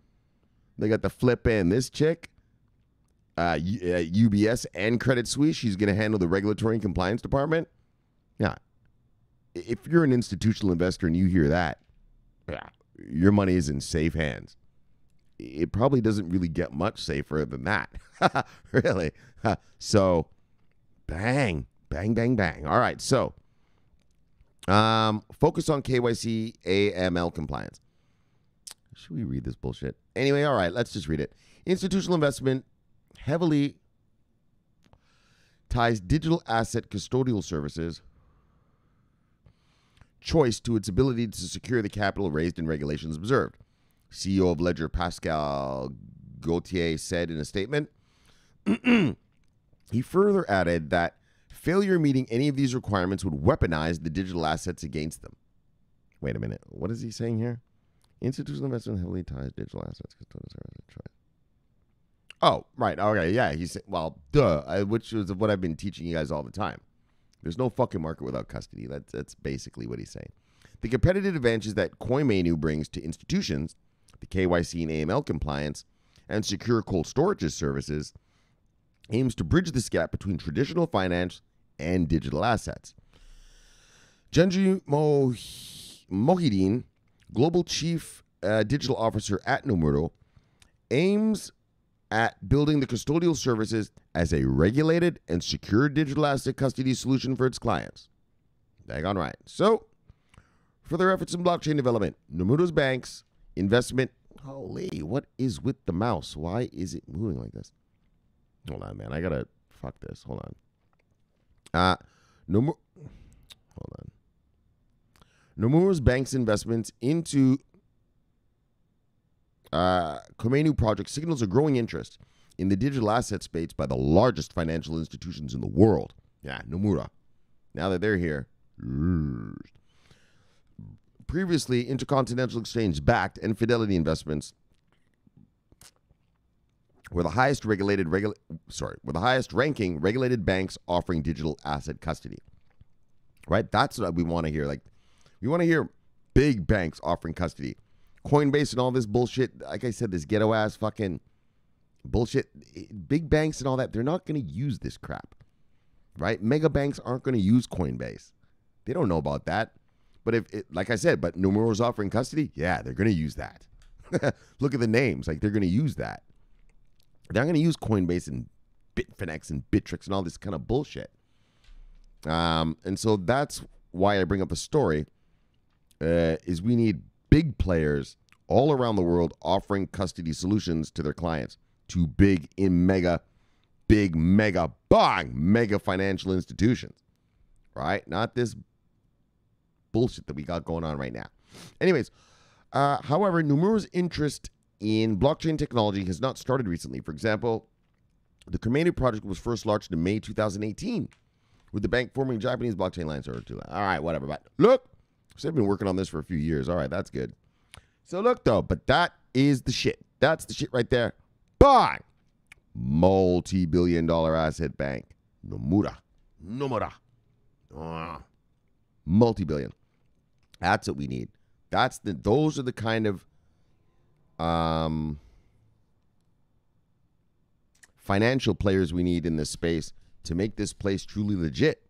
[SPEAKER 1] They got the flip in this chick, uh, UBS uh, and Credit Suisse. She's going to handle the regulatory and compliance department. Yeah, if you're an institutional investor and you hear that, yeah, your money is in safe hands. It probably doesn't really get much safer than that, really. so, bang, bang, bang, bang. All right, so um, focus on KYC AML compliance. Should we read this bullshit? Anyway, all right, let's just read it. Institutional investment heavily ties digital asset custodial services choice to its ability to secure the capital raised and regulations observed. CEO of Ledger Pascal Gauthier said in a statement. he further added that Failure meeting any of these requirements would weaponize the digital assets against them. Wait a minute. What is he saying here? Institutional investment heavily ties digital assets. Oh, right. Okay. Yeah. He said, well, duh, I, which is what I've been teaching you guys all the time. There's no fucking market without custody. That's, that's basically what he's saying. The competitive advantages that Koimenu brings to institutions, the KYC and AML compliance, and secure cold storage services, aims to bridge this gap between traditional finance and digital assets. Genji Mo- Mohideen, Global Chief uh, Digital Officer at Nomuro, aims at building the custodial services as a regulated and secure digital asset custody solution for its clients. Dang on right. So, for their efforts in blockchain development, Nomuro's banks, investment, holy, what is with the mouse? Why is it moving like this? Hold on, man. I gotta fuck this. Hold on. Uh, Nomura, hold on. Nomura's bank's investments into uh, Khomeini project signals a growing interest in the digital asset space by the largest financial institutions in the world. Yeah, Nomura. Now that they're here. Previously, Intercontinental Exchange backed and Fidelity Investments we're the highest regulated regula- sorry, were the highest ranking regulated banks offering digital asset custody. Right? That's what we want to hear. Like we want to hear big banks offering custody. Coinbase and all this bullshit, like I said, this ghetto ass fucking bullshit. Eh, big banks and all that, they're not going to use this crap. Right? Mega banks aren't going to use Coinbase. They don't know about that. But if, it, like I said, but Numero's offering custody, yeah, they're going to use that. Look at the names. Like they're going to use that. They're going to use Coinbase and Bitfinex and Bittrex and all this kind of bullshit. Um, and so that's why I bring up the story uh, is we need big players all around the world offering custody solutions to their clients to big in mega, big mega bang mega financial institutions, right? Not this bullshit that we got going on right now. Anyways, uh, however, numerous interest in blockchain technology has not started recently. For example, the Kermenu project was first launched in May 2018 with the bank forming Japanese blockchain alliance or two. All right, whatever. But look, so they've been working on this for a few years. All right, that's good. So look though, but that is the shit. That's the shit right there. Bye. Multi-billion dollar asset bank. Nomura. Nomura. Uh, multi-billion. That's what we need. That's the those are the kind of um, financial players we need in this space to make this place truly legit.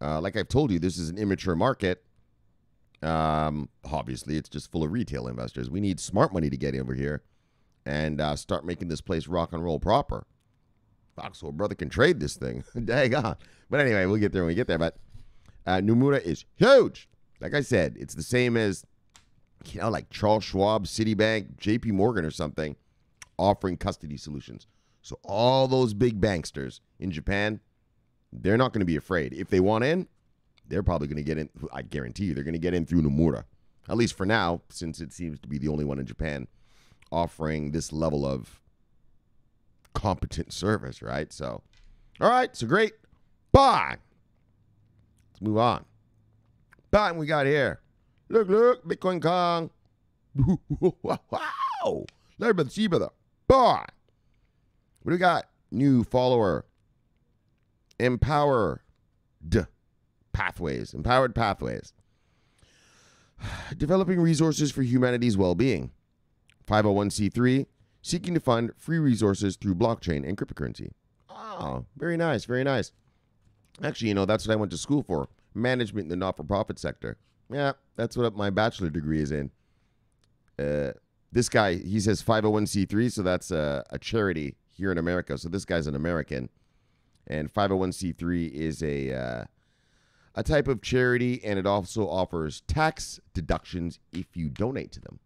[SPEAKER 1] Uh, like I've told you, this is an immature market. Um, obviously, it's just full of retail investors. We need smart money to get over here and uh, start making this place rock and roll proper. Foxhole brother can trade this thing. Dang on. Ah. But anyway, we'll get there when we get there. But uh, Numura is huge. Like I said, it's the same as you know, like Charles Schwab, Citibank, JP Morgan, or something, offering custody solutions. So all those big banksters in Japan, they're not going to be afraid. If they want in, they're probably going to get in. I guarantee you, they're going to get in through Nomura, at least for now, since it seems to be the only one in Japan offering this level of competent service, right? So, all right, so great. Bye. Let's move on. Bye. We got here. Look, look, Bitcoin Kong. wow. Larry Bathsheba, the boy. What do we got? New follower. Empowered pathways. Empowered pathways. Developing resources for humanity's well being. 501c3, seeking to fund free resources through blockchain and cryptocurrency. Oh, very nice, very nice. Actually, you know, that's what I went to school for management in the not for profit sector. Yeah, that's what my bachelor degree is in. Uh, this guy, he says 501c3, so that's a, a charity here in America. So this guy's an American, and 501c3 is a uh, a type of charity, and it also offers tax deductions if you donate to them.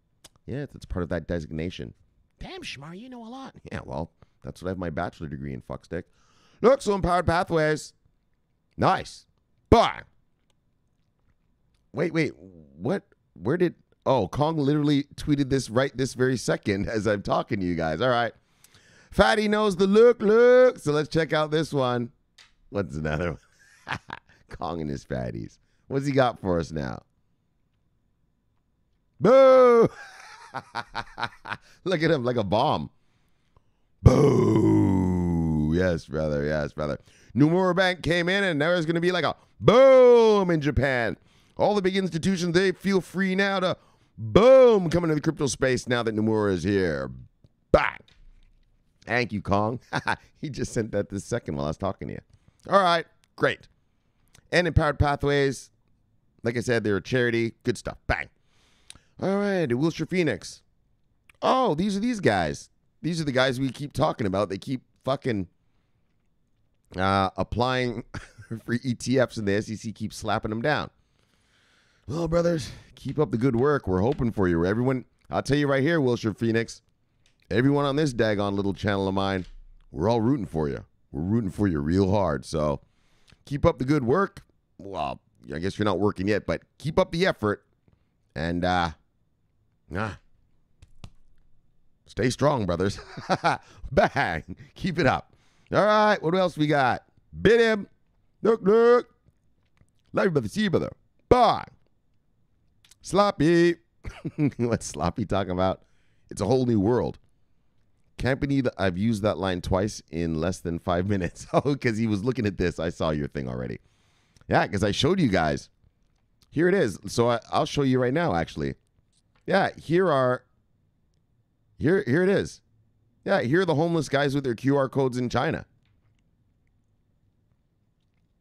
[SPEAKER 1] Yeah, that's part of that designation. Damn, Shmar, you know a lot. Yeah, well, that's what I have my bachelor degree in, fuckstick. Look, so Empowered Pathways. Nice. Bye. Wait, wait, what? Where did? Oh, Kong literally tweeted this right this very second as I'm talking to you guys. All right. Fatty knows the look, look. So let's check out this one. What's another one? Kong and his fatties. What's he got for us now? Boo! look at him like a bomb. Boo! Yes, brother. Yes, brother. Numura Bank came in, and now there's going to be like a boom in Japan all the big institutions, they feel free now to boom, come into the crypto space now that Nomura is here. Bang. Thank you, Kong. he just sent that this second while I was talking to you. All right, great. And Empowered Pathways, like I said, they're a charity. Good stuff. Bang. All right, Wilshire Phoenix. Oh, these are these guys. These are the guys we keep talking about. They keep fucking uh, applying for ETFs, and the SEC keeps slapping them down. Well, brothers, keep up the good work. We're hoping for you. Everyone, I'll tell you right here, Wilshire Phoenix, everyone on this daggone little channel of mine, we're all rooting for you. We're rooting for you real hard. So keep up the good work. Well, I guess you're not working yet, but keep up the effort. And, uh, stay strong, brothers. Bang. Keep it up. All right. What else we got? Bit him. Look, look. Love you, brother. See you, brother. Bye. Sloppy. What's sloppy talking about? It's a whole new world. Can't believe I've used that line twice in less than five minutes. Oh, because he was looking at this. I saw your thing already. Yeah, because I showed you guys. Here it is. So I, I'll show you right now, actually. Yeah, here are. Here, here it is. Yeah, here are the homeless guys with their QR codes in China.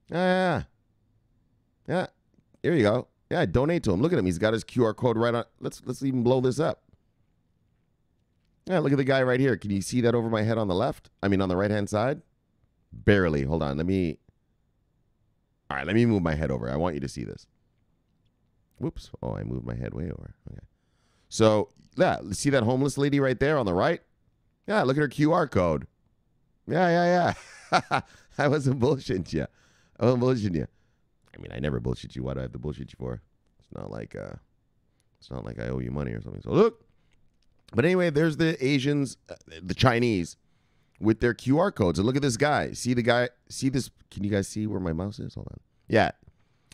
[SPEAKER 1] Yeah, yeah, yeah. Here you go. Yeah, donate to him. Look at him. He's got his QR code right on. Let's let's even blow this up. Yeah, look at the guy right here. Can you see that over my head on the left? I mean, on the right hand side? Barely. Hold on. Let me. All right, let me move my head over. I want you to see this. Whoops. Oh, I moved my head way over. Okay. So, yeah, see that homeless lady right there on the right? Yeah, look at her QR code. Yeah, yeah, yeah. I wasn't bullshitting you. I wasn't bullshitting you. I mean, I never bullshit you. Why do I have to bullshit you for? It's not like uh, it's not like I owe you money or something. So look, but anyway, there's the Asians, uh, the Chinese, with their QR codes. And look at this guy. See the guy. See this. Can you guys see where my mouse is? Hold on. Yeah.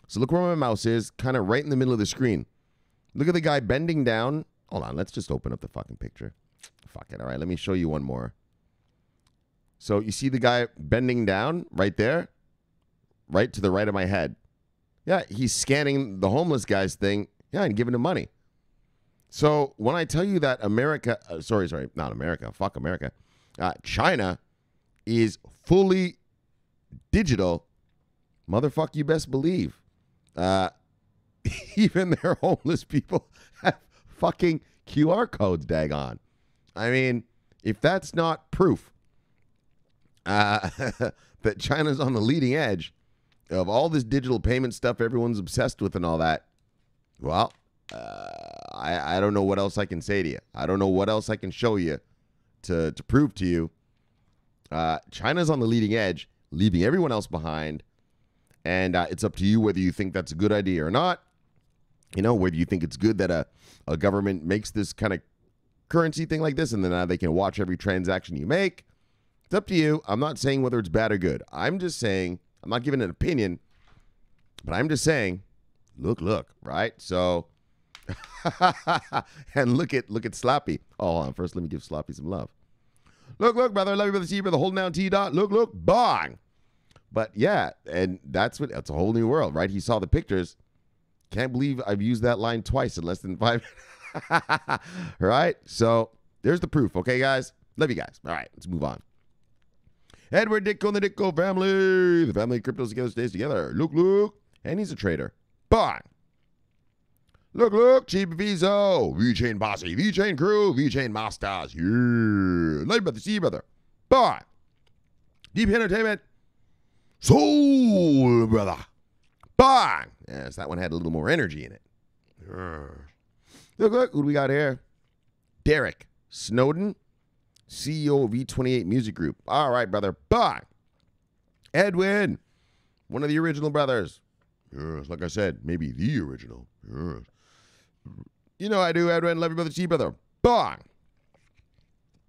[SPEAKER 1] So look where my mouse is, kind of right in the middle of the screen. Look at the guy bending down. Hold on. Let's just open up the fucking picture. Fuck it. All right. Let me show you one more. So you see the guy bending down right there, right to the right of my head. Yeah, he's scanning the homeless guy's thing. Yeah, and giving him money. So when I tell you that America, uh, sorry, sorry, not America, fuck America, uh, China is fully digital, motherfucker. you best believe. Uh, even their homeless people have fucking QR codes, daggone. I mean, if that's not proof uh, that China's on the leading edge, of all this digital payment stuff everyone's obsessed with and all that, well, uh, I, I don't know what else I can say to you. I don't know what else I can show you to, to prove to you. Uh, China's on the leading edge, leaving everyone else behind. And uh, it's up to you whether you think that's a good idea or not. You know, whether you think it's good that a, a government makes this kind of currency thing like this and then now uh, they can watch every transaction you make. It's up to you. I'm not saying whether it's bad or good. I'm just saying I'm not giving an opinion, but I'm just saying, look, look, right? So, and look at look at Sloppy. Oh, first let me give Sloppy some love. Look, look, brother, love you, brother, see you, brother, holding down T dot. Look, look, bong. But yeah, and that's what that's a whole new world, right? He saw the pictures. Can't believe I've used that line twice in less than five. All right, so there's the proof. Okay, guys, love you guys. All right, let's move on. Edward Ditko and the Ditko family. The family of cryptos together stays together. Luke, Luke, and he's a trader. Bye. look, look, Cheap Viso, V Chain Bossy, V Chain Crew, V Chain Masters. Yeah, light brother, see you brother. Bye. Deep Entertainment, Soul Brother. Bye. Yes, that one had a little more energy in it. Look, look, who do we got here? Derek Snowden CEO of E28 Music Group. All right, brother. Bye. Edwin, one of the original brothers. Yes, like I said, maybe the original. Yes. You know I do, Edwin. Love you, brother. See you, brother. Bong.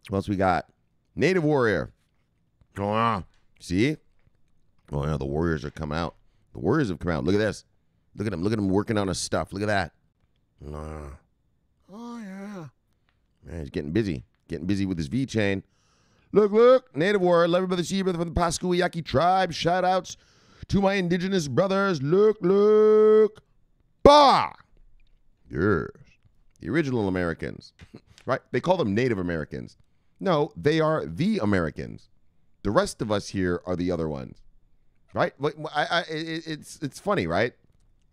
[SPEAKER 1] What else we got? Native Warrior. Come oh, on. See? Oh, yeah, the Warriors are coming out. The Warriors have come out. Look at this. Look at them. Look at them working on his stuff. Look at that. Oh, yeah. Man, he's getting busy getting busy with his V chain. Look, look, native word, loved brother sea brother from the Pascuayaki tribe. Shout outs to my indigenous brothers. Look, look. Bah! Yes. The original Americans, right? They call them Native Americans. No, they are the Americans. The rest of us here are the other ones, right? I, I, it's, it's funny, right?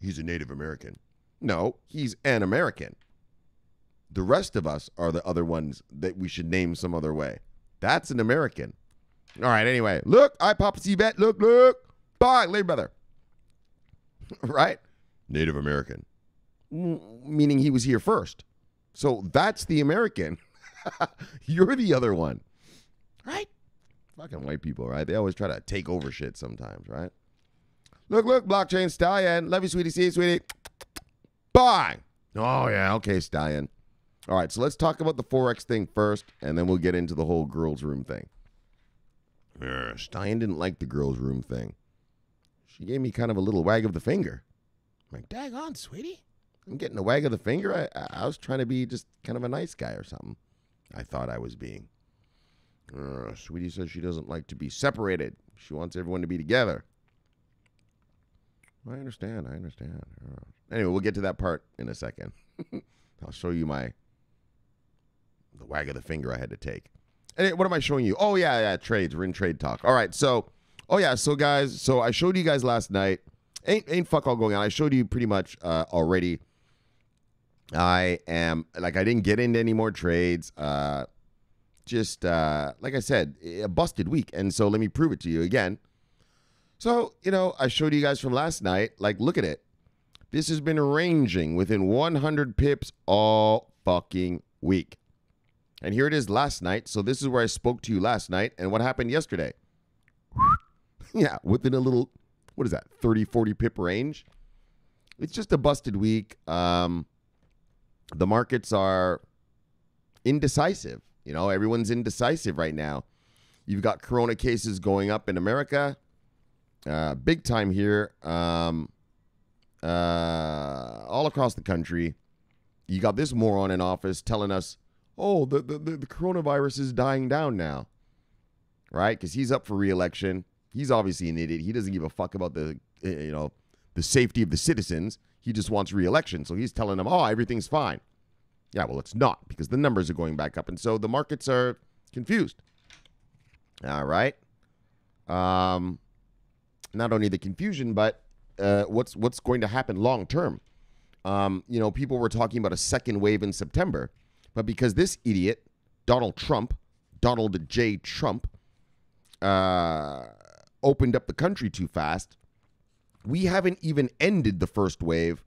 [SPEAKER 1] He's a Native American. No, he's an American. The rest of us are the other ones that we should name some other way. That's an American. All right, anyway. Look, I pop a bet. Look, look. Bye, later, brother. right? Native American. Meaning he was here first. So that's the American. You're the other one. Right? Fucking white people, right? They always try to take over shit sometimes, right? Look, look, blockchain stallion. Love you, sweetie. See you, sweetie. Bye. Oh, yeah. Okay, stallion. All right, so let's talk about the forex thing first, and then we'll get into the whole girls' room thing. Ugh, Stein didn't like the girls' room thing. She gave me kind of a little wag of the finger. I'm like, dag on, sweetie. I'm getting a wag of the finger. I, I, I was trying to be just kind of a nice guy or something. I thought I was being. Uh, sweetie says she doesn't like to be separated. She wants everyone to be together. I understand. I understand. Uh, anyway, we'll get to that part in a second. I'll show you my the wag of the finger I had to take. And what am I showing you? Oh yeah, yeah, trades. We're in trade talk. All right, so oh yeah, so guys, so I showed you guys last night. Ain't ain't fuck all going on. I showed you pretty much uh, already. I am like I didn't get into any more trades. Uh, just uh, like I said, a busted week, and so let me prove it to you again. So you know, I showed you guys from last night. Like, look at it. This has been ranging within 100 pips all fucking week. And here it is last night. So this is where I spoke to you last night. And what happened yesterday? yeah, within a little, what is that, 30, 40 pip range? It's just a busted week. Um, the markets are indecisive. You know, everyone's indecisive right now. You've got corona cases going up in America, uh, big time here, um, uh, all across the country. You got this moron in office telling us oh, the, the, the coronavirus is dying down now, right? Because he's up for reelection. He's obviously an idiot. He doesn't give a fuck about the, eh, eh, you know, the safety of the citizens. He just wants reelection. So he's telling them, oh, everything's fine. Yeah, well, it's not because the numbers are going back up. And so the markets are confused. All right. Um, not only the confusion, but uh, what's what's going to happen long term. Um, you know, people were talking about a second wave in September but because this idiot, Donald Trump, Donald J. Trump, uh, opened up the country too fast, we haven't even ended the first wave,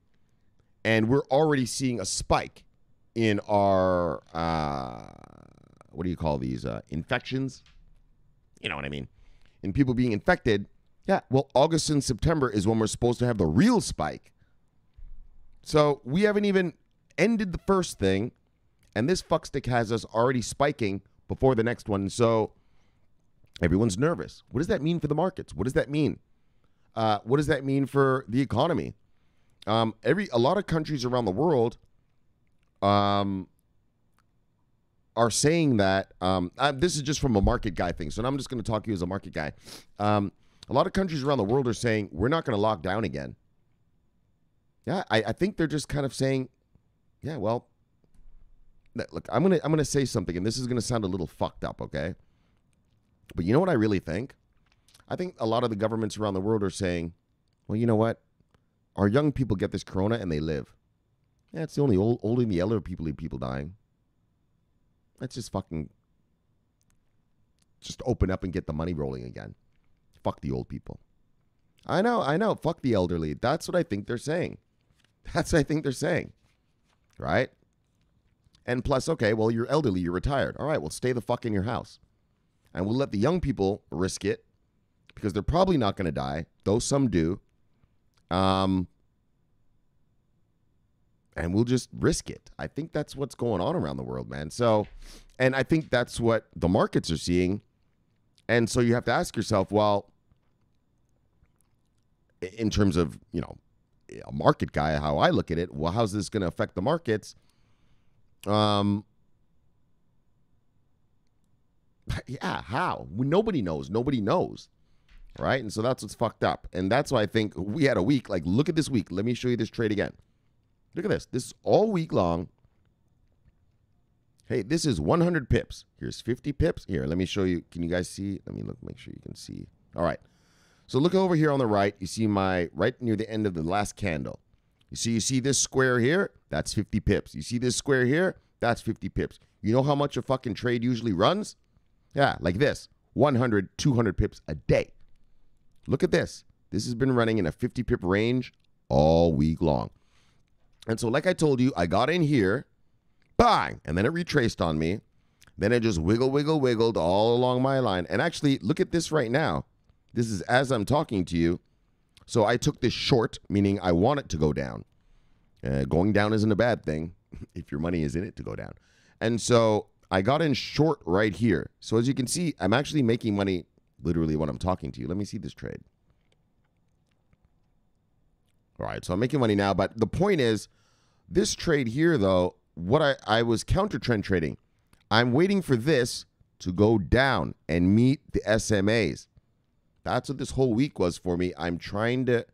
[SPEAKER 1] and we're already seeing a spike in our uh, what do you call these uh, infections? You know what I mean? In people being infected. Yeah. Well, August and September is when we're supposed to have the real spike. So we haven't even ended the first thing, and this fuck stick has us already spiking before the next one. So everyone's nervous. What does that mean for the markets? What does that mean? Uh, what does that mean for the economy? Um, every a lot of countries around the world um, are saying that. Um, I, this is just from a market guy thing, so I'm just going to talk to you as a market guy. Um, a lot of countries around the world are saying we're not going to lock down again. Yeah, I, I think they're just kind of saying, yeah, well, look, I'm gonna I'm gonna say something, and this is gonna sound a little fucked up, okay? But you know what I really think? I think a lot of the governments around the world are saying, well, you know what? Our young people get this corona and they live. That's the only old, old and yellow people people dying. Let's just fucking just open up and get the money rolling again. Fuck the old people. I know, I know. Fuck the elderly. That's what I think they're saying. That's what I think they're saying. Right? And plus, okay, well, you're elderly, you're retired. All right, well, stay the fuck in your house. And we'll let the young people risk it because they're probably not going to die, though some do. Um, and we'll just risk it. I think that's what's going on around the world, man. So, and I think that's what the markets are seeing. And so you have to ask yourself, well, in terms of, you know, a market guy, how I look at it, well, how's this going to affect the markets? Um, yeah, how? Nobody knows. Nobody knows. Right? And so that's what's fucked up. And that's why I think we had a week. Like, look at this week. Let me show you this trade again. Look at this. This is all week long. Hey, this is 100 pips. Here's 50 pips. Here, let me show you. Can you guys see? Let me look, make sure you can see. All right. So look over here on the right. You see my right near the end of the last candle. You see, you see this square here? That's 50 pips. You see this square here? That's 50 pips. You know how much a fucking trade usually runs? Yeah, like this 100, 200 pips a day. Look at this. This has been running in a 50 pip range all week long. And so, like I told you, I got in here, bang, and then it retraced on me. Then it just wiggle, wiggle, wiggled all along my line. And actually, look at this right now. This is as I'm talking to you. So I took this short, meaning I want it to go down. Uh, going down isn't a bad thing if your money is in it to go down. And so I got in short right here. So as you can see, I'm actually making money literally when I'm talking to you. Let me see this trade. All right, so I'm making money now. But the point is, this trade here, though, what I, I was counter trend trading. I'm waiting for this to go down and meet the SMAs. That's what this whole week was for me. I'm trying to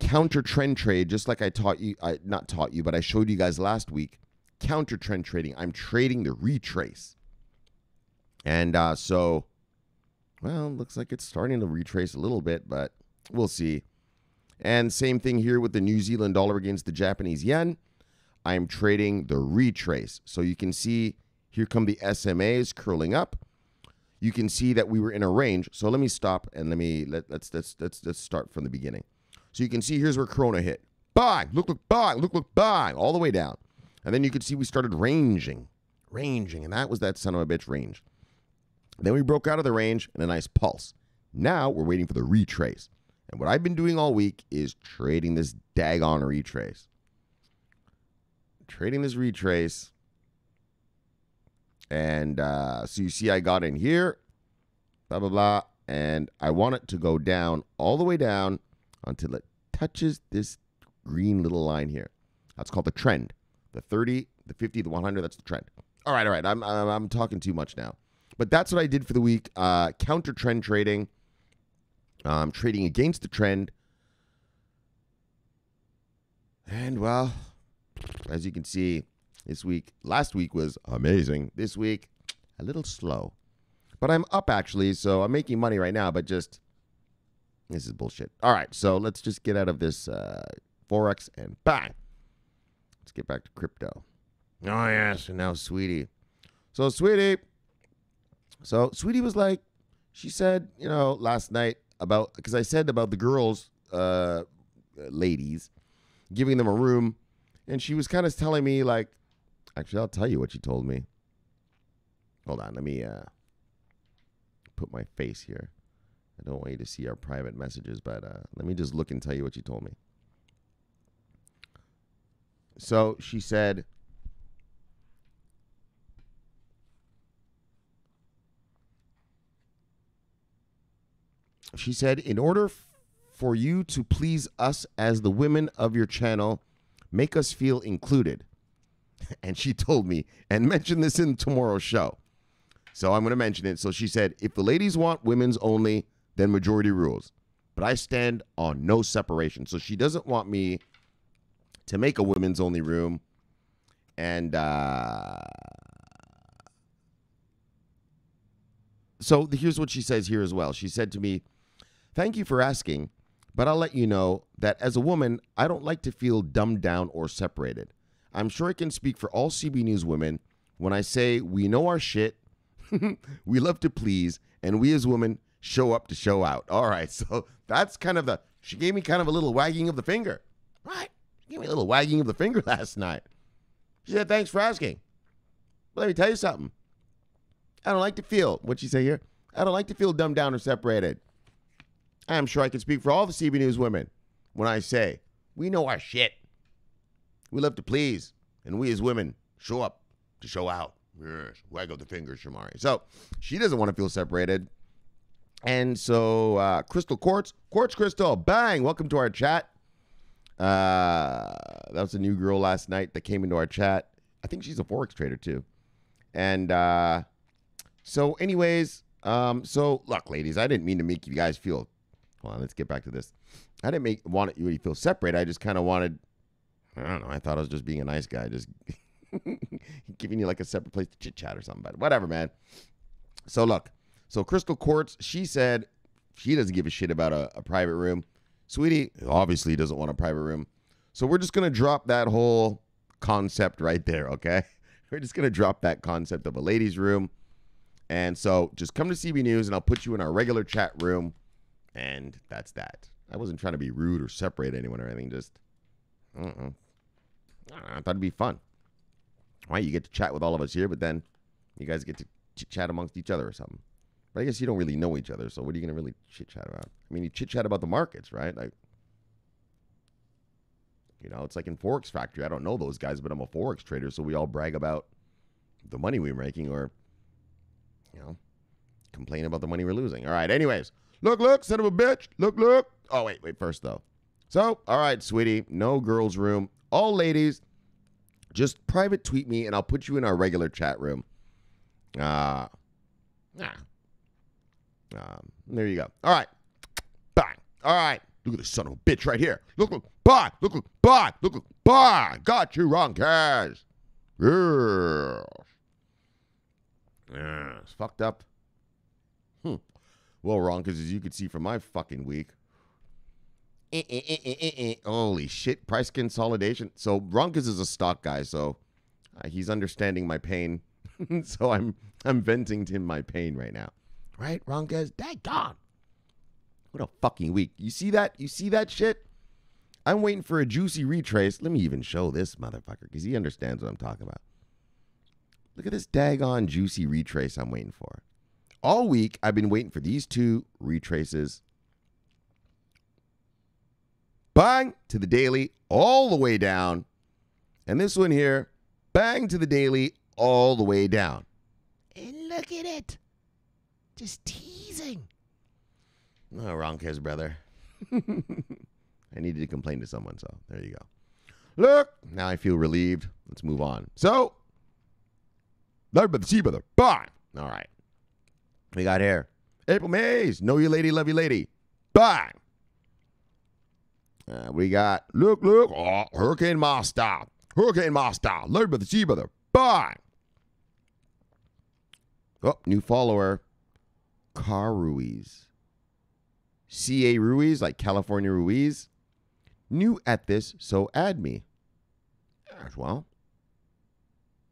[SPEAKER 1] counter trend trade, just like I taught you, I not taught you, but I showed you guys last week. Counter trend trading. I'm trading the retrace. And uh, so, well, looks like it's starting to retrace a little bit, but we'll see. And same thing here with the New Zealand dollar against the Japanese yen. I'm trading the retrace. So you can see here come the SMAs curling up you can see that we were in a range. So let me stop and let me let, let's let's let's let's start from the beginning. So you can see here's where Corona hit. Bang! Look, look, bang! Look, look, bang! All the way down, and then you could see we started ranging, ranging, and that was that son of a bitch range. Then we broke out of the range in a nice pulse. Now we're waiting for the retrace. And what I've been doing all week is trading this daggone retrace. Trading this retrace and uh, so you see, I got in here, blah, blah, blah. And I want it to go down all the way down until it touches this green little line here. That's called the trend. The 30, the 50, the 100, that's the trend. All right, all right. I'm, I'm, I'm talking too much now. But that's what I did for the week. Uh, counter trend trading. Um, trading against the trend. And well, as you can see, this week, last week was amazing. This week, a little slow. But I'm up actually, so I'm making money right now, but just this is bullshit. All right, so let's just get out of this uh, Forex and bang. Let's get back to crypto. Oh, yes. And now, sweetie. So, sweetie. So, sweetie was like, she said, you know, last night about, because I said about the girls, uh, uh, ladies, giving them a room. And she was kind of telling me, like, Actually, I'll tell you what she told me. Hold on, let me uh, put my face here. I don't want you to see our private messages, but uh, let me just look and tell you what she told me. So she said, she said, in order for you to please us as the women of your channel, make us feel included. And she told me, and mentioned this in tomorrow's show. So I'm going to mention it. So she said, if the ladies want women's only, then majority rules. But I stand on no separation. So she doesn't want me to make a women's only room. And uh, so here's what she says here as well. She said to me, Thank you for asking, but I'll let you know that as a woman, I don't like to feel dumbed down or separated. I'm sure I can speak for all CB News women when I say we know our shit, we love to please, and we as women show up to show out. All right, so that's kind of the. She gave me kind of a little wagging of the finger, right? She gave me a little wagging of the finger last night. She said, "Thanks for asking." But let me tell you something. I don't like to feel what she say here. I don't like to feel dumbed down or separated. I am sure I can speak for all the CB News women when I say we know our shit. We love to please, and we as women show up to show out. Yes, waggle the fingers, Shamari. So she doesn't want to feel separated. And so uh, Crystal Quartz, Quartz Crystal, bang, welcome to our chat. Uh, that was a new girl last night that came into our chat. I think she's a Forex trader too. And uh, so, anyways, um, so look, ladies, I didn't mean to make you guys feel. Hold on, let's get back to this. I didn't make want you to feel separate. I just kind of wanted I don't know. I thought I was just being a nice guy, just giving you like a separate place to chit chat or something. But whatever, man. So look, so Crystal Quartz, she said she doesn't give a shit about a, a private room. Sweetie obviously doesn't want a private room. So we're just gonna drop that whole concept right there, okay? We're just gonna drop that concept of a ladies' room. And so just come to CB News and I'll put you in our regular chat room. And that's that. I wasn't trying to be rude or separate anyone or anything. Just, uh-uh. I thought it'd be fun. Why right, you get to chat with all of us here, but then you guys get to chit chat amongst each other or something. But I guess you don't really know each other, so what are you gonna really chit chat about? I mean, you chit chat about the markets, right? Like, you know, it's like in Forex Factory. I don't know those guys, but I'm a Forex trader, so we all brag about the money we're making, or you know, complain about the money we're losing. All right. Anyways, look, look, son of a bitch. Look, look. Oh wait, wait. First though. So, all right, sweetie, no girls' room all ladies, just private tweet me and I'll put you in our regular chat room. Uh, yeah. Um, there you go. All right. Bye. All right. Look at this son of a bitch right here. Look, look, bye. Look, look, bye. Look, look, bye. Got you wrong, Cash. Yeah. yeah. It's fucked up. Hmm. Well, wrong, because as you can see from my fucking week, Holy shit, price consolidation. So Ronkus is a stock guy, so uh, he's understanding my pain. so I'm I'm venting to him my pain right now. Right, Ronkus? Dang What a fucking week. You see that? You see that shit? I'm waiting for a juicy retrace. Let me even show this motherfucker because he understands what I'm talking about. Look at this daggone juicy retrace I'm waiting for. All week, I've been waiting for these two retraces bang to the daily, all the way down. And this one here, bang to the daily, all the way down. And look at it. Just teasing. No, oh, wrong kiss, brother. I needed to complain to someone, so there you go. Look, now I feel relieved. Let's move on. So, love, brother. the sea brother. Bye. All right. We got here. April Mays, know you lady, love you lady. Bye. Uh, we got, look, look, oh, Hurricane Master. Hurricane Master. Learn brother, see brother. Bye. Oh, new follower. Car Ruiz. CA Ruiz, like California Ruiz. New at this, so add me. As well.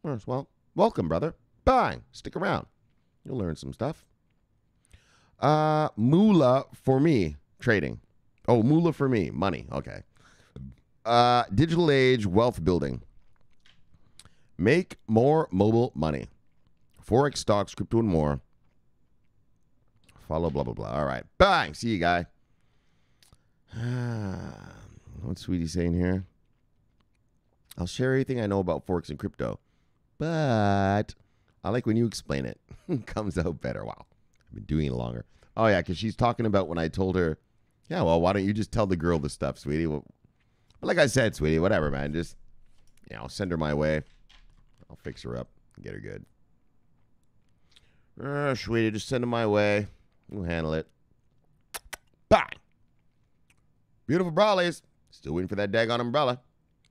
[SPEAKER 1] As well. Welcome, brother. Bye. Stick around. You'll learn some stuff. Uh, moolah for me trading. Oh, moolah for me, money. Okay. Uh, digital age wealth building. Make more mobile money. Forex stocks, crypto, and more. Follow blah blah blah. All right, bang. See you, guy. What's Sweetie saying here? I'll share everything I know about forex and crypto, but I like when you explain it. Comes out better. Wow, I've been doing it longer. Oh yeah, because she's talking about when I told her yeah, well, why don't you just tell the girl the stuff, sweetie? Well, like I said, sweetie, whatever, man. Just, you know, send her my way. I'll fix her up get her good. Oh, sweetie, just send her my way. We'll handle it. Bye. Beautiful brolies. Still waiting for that daggone umbrella.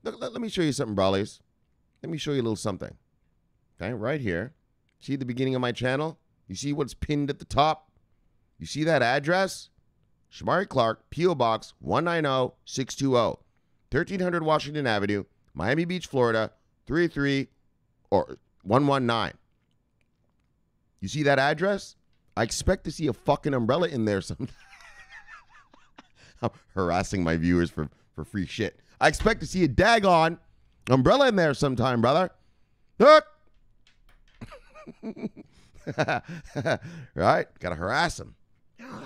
[SPEAKER 1] Look, let, let me show you something, brolies. Let me show you a little something. Okay, right here. See the beginning of my channel? You see what's pinned at the top? You see that address? Shamari Clark, P.O. Box 190620, 1300 Washington Avenue, Miami Beach, Florida 33 or 119. You see that address? I expect to see a fucking umbrella in there sometime. I'm harassing my viewers for, for free shit. I expect to see a daggone umbrella in there sometime, brother. Look! right? Gotta harass him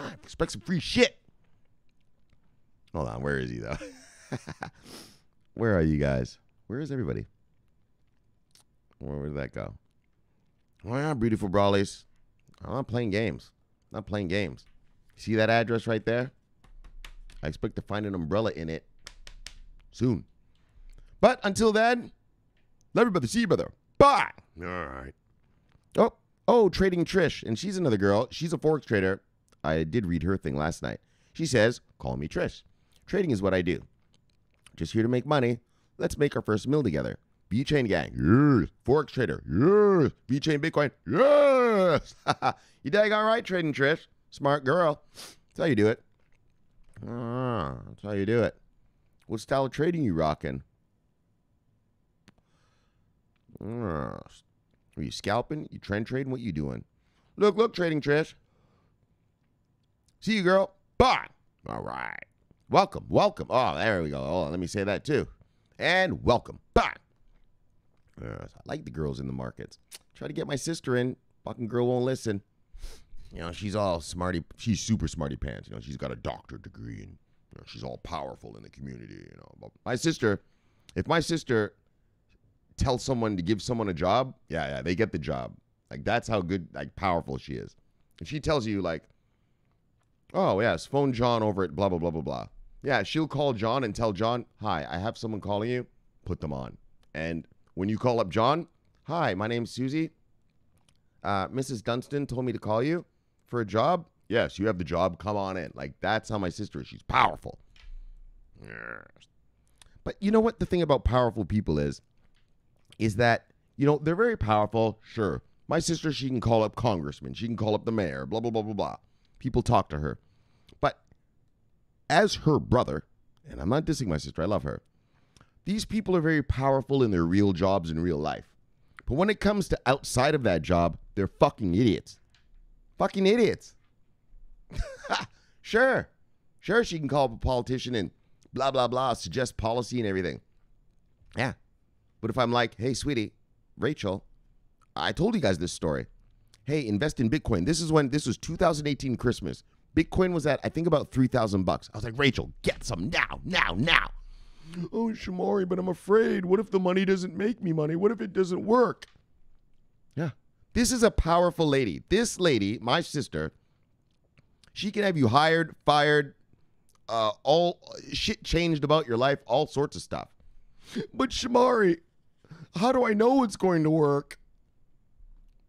[SPEAKER 1] time. Expect some free shit. Hold on, where is he though? where are you guys? Where is everybody? Where, did that go? Why oh, are beautiful brawlies? I'm not playing games. I'm not playing games. See that address right there? I expect to find an umbrella in it soon. But until then, love you, brother. See you, brother. Bye. All right. Oh, oh, trading Trish, and she's another girl. She's a forex trader. I did read her thing last night. She says, Call me Trish. Trading is what I do. Just here to make money. Let's make our first meal together. B Chain Gang, yes. Forex Trader, yes. B Chain Bitcoin, yes. you daggone right, trading Trish. Smart girl. That's how you do it. Ah, that's how you do it. What style of trading you rocking? Ah, are you scalping? You trend trading? What you doing? Look, look, trading Trish. See you, girl. Bye. All right. Welcome. Welcome. Oh, there we go. Oh, let me say that too. And welcome. Bye. Uh, I like the girls in the markets. Try to get my sister in. Fucking girl won't listen. You know, she's all smarty. She's super smarty pants. You know, she's got a doctorate degree and you know, she's all powerful in the community. You know, but my sister, if my sister tells someone to give someone a job, yeah, yeah, they get the job. Like that's how good, like powerful she is. If she tells you like, Oh, yes. Phone John over at blah, blah, blah, blah, blah. Yeah, she'll call John and tell John, Hi, I have someone calling you. Put them on. And when you call up John, Hi, my name's Susie. Uh, Mrs. Dunstan told me to call you for a job. Yes, you have the job. Come on in. Like, that's how my sister is. She's powerful. Yes. But you know what the thing about powerful people is? Is that, you know, they're very powerful, sure. My sister, she can call up congressmen, she can call up the mayor, blah, blah, blah, blah, blah. People talk to her as her brother, and I'm not dissing my sister, I love her. These people are very powerful in their real jobs in real life. But when it comes to outside of that job, they're fucking idiots. Fucking idiots. sure. Sure, she can call up a politician and blah, blah, blah, suggest policy and everything. Yeah. But if I'm like, hey, sweetie, Rachel, I told you guys this story. Hey, invest in Bitcoin. This is when, this was 2018 Christmas. Bitcoin was at I think about three thousand bucks. I was like, Rachel, get some now, now, now. Oh, Shamari, but I'm afraid. What if the money doesn't make me money? What if it doesn't work? Yeah. This is a powerful lady. This lady, my sister, she can have you hired, fired, uh, all shit changed about your life, all sorts of stuff. But Shamari, how do I know it's going to work?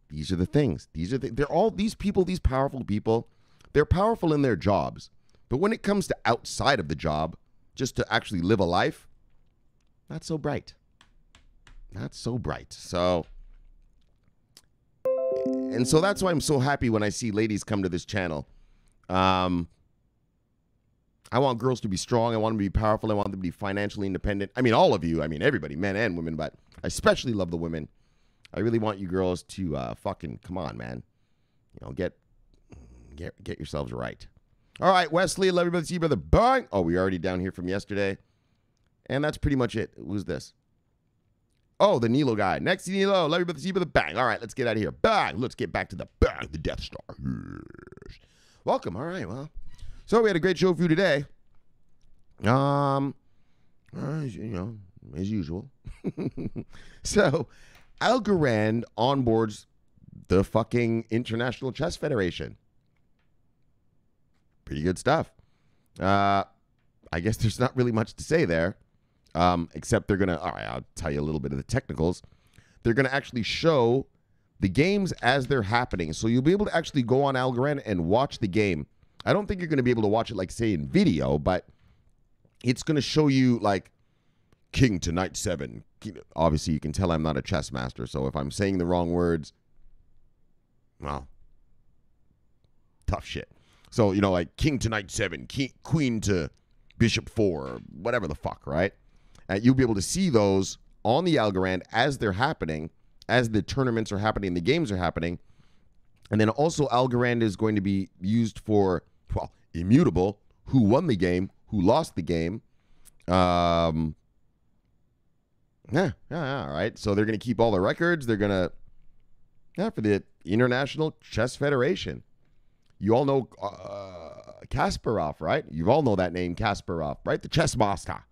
[SPEAKER 1] These are the things. These are the, they're all these people, these powerful people they're powerful in their jobs, but when it comes to outside of the job, just to actually live a life, not so bright. Not so bright. So, and so that's why I'm so happy when I see ladies come to this channel. Um, I want girls to be strong. I want them to be powerful. I want them to be financially independent. I mean, all of you. I mean, everybody, men and women, but I especially love the women. I really want you girls to uh, fucking come on, man. You know, get get, get yourselves right. All right, Wesley, love you, brother. See you, brother. Bye. Oh, we already down here from yesterday. And that's pretty much it. Who's this? Oh, the Nilo guy. Next Nilo. Love you, brother. See you, brother. Bang. All right, let's get out of here. Bang. Let's get back to the bang, the Death Star. Yes. Welcome. All right, well. So we had a great show for you today. Um, you know, as usual. so Algorand onboards the fucking International Chess Federation pretty good stuff. Uh, I guess there's not really much to say there, um, except they're going to, all right, I'll tell you a little bit of the technicals. They're going to actually show the games as they're happening. So you'll be able to actually go on Algorand and watch the game. I don't think you're going to be able to watch it like, say, in video, but it's going to show you, like, king to knight seven. Obviously, you can tell I'm not a chess master, so if I'm saying the wrong words, well, tough shit. So, you know, like king to knight seven, king, queen to bishop four, whatever the fuck, right? And you'll be able to see those on the Algorand as they're happening, as the tournaments are happening, the games are happening. And then also, Algorand is going to be used for, well, immutable, who won the game, who lost the game. Um, yeah, yeah, all right. So they're going to keep all the records. They're going to, yeah, for the International Chess Federation. You all know uh, Kasparov, right? You all know that name, Kasparov, right? The chess master.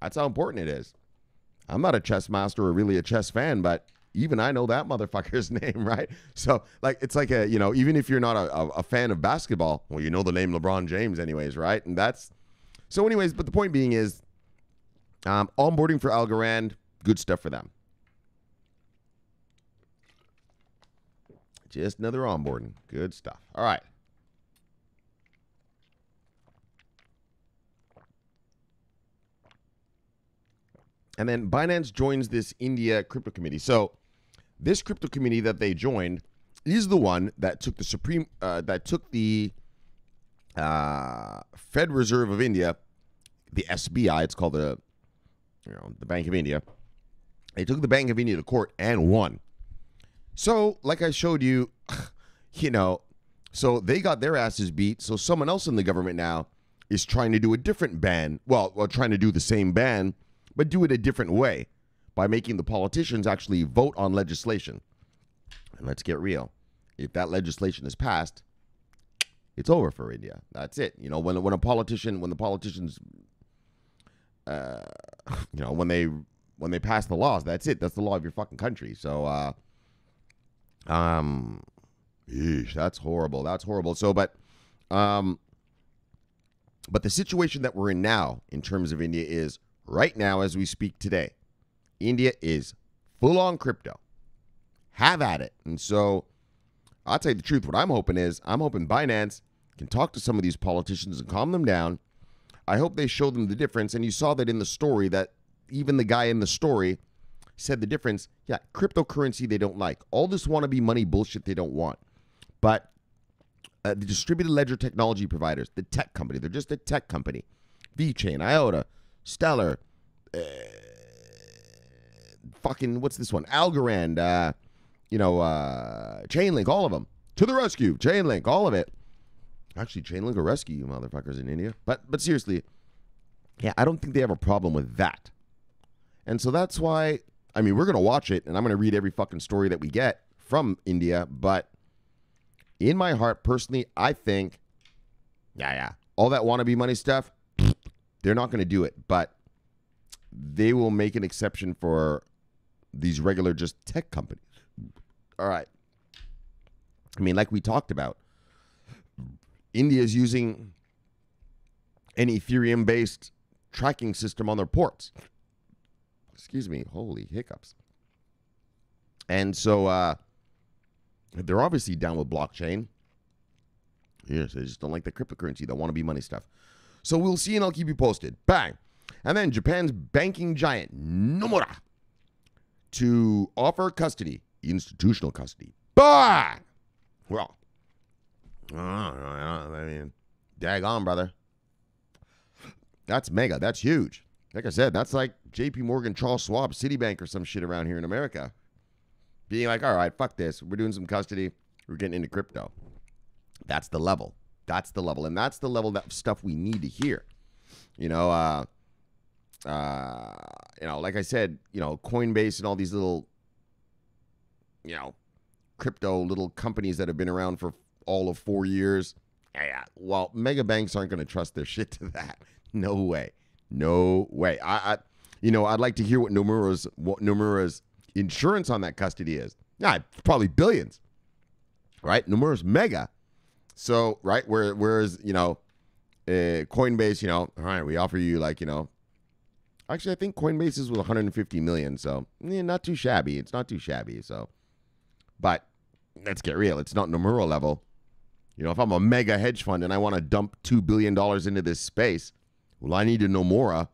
[SPEAKER 1] That's how important it is. I'm not a chess master or really a chess fan, but even I know that motherfucker's name, right? So, like, it's like a, you know, even if you're not a, a fan of basketball, well, you know the name LeBron James, anyways, right? And that's so, anyways, but the point being is um, onboarding for Algorand, good stuff for them. Just another onboarding. Good stuff. All right. And then Binance joins this India crypto committee. So this crypto committee that they joined is the one that took the supreme uh, that took the uh, Fed Reserve of India, the SBI. It's called the you know the Bank of India. They took the Bank of India to court and won. So, like I showed you, you know, so they got their asses beat. So someone else in the government now is trying to do a different ban. Well, well, trying to do the same ban, but do it a different way by making the politicians actually vote on legislation. And let's get real. If that legislation is passed, it's over for India. That's it. You know, when when a politician, when the politicians, uh, you know, when they when they pass the laws, that's it. That's the law of your fucking country. So. Uh, um, that's horrible. That's horrible. So, but, um, but the situation that we're in now in terms of India is right now as we speak today, India is full on crypto. Have at it. And so, I'll tell you the truth. What I'm hoping is, I'm hoping Binance can talk to some of these politicians and calm them down. I hope they show them the difference. And you saw that in the story that even the guy in the story said the difference. Yeah, cryptocurrency they don't like. All this wannabe money bullshit they don't want. But uh, the distributed ledger technology providers, the tech company, they're just a tech company. VeChain, IOTA, Stellar, uh, fucking, what's this one? Algorand, uh, you know, uh, Chainlink, all of them. To the rescue, Chainlink, all of it. Actually, Chainlink will rescue you motherfuckers in India. But, but seriously, yeah, I don't think they have a problem with that. And so that's why I mean, we're going to watch it and I'm going to read every fucking story that we get from India. But in my heart, personally, I think, yeah, yeah, all that wannabe money stuff, they're not going to do it. But they will make an exception for these regular just tech companies. All right. I mean, like we talked about, India is using an Ethereum based tracking system on their ports. Excuse me. Holy hiccups. And so uh, they're obviously down with blockchain. Yes, they just don't like the cryptocurrency, the want-to-be money stuff. So we'll see, and I'll keep you posted. Bang. And then Japan's banking giant, Nomura, to offer custody, institutional custody. Bang! Well, I mean, dag on, brother. That's mega. That's huge. Like I said, that's like J.P. Morgan, Charles Schwab, Citibank, or some shit around here in America, being like, "All right, fuck this. We're doing some custody. We're getting into crypto." That's the level. That's the level, and that's the level that stuff we need to hear. You know, uh, uh, you know, like I said, you know, Coinbase and all these little, you know, crypto little companies that have been around for all of four years. Yeah, yeah. Well, mega banks aren't going to trust their shit to that. No way. No way. I, I you know, I'd like to hear what Nomura's what Nomura's insurance on that custody is. Yeah, probably billions. Right? Nomura's mega. So, right, where whereas, you know, uh, Coinbase, you know, all right, we offer you like, you know, actually I think Coinbase is with 150 million, so yeah, not too shabby. It's not too shabby, so but let's get real. It's not Nomura level. You know, if I'm a mega hedge fund and I want to dump $2 billion into this space, well, I need to know Mora,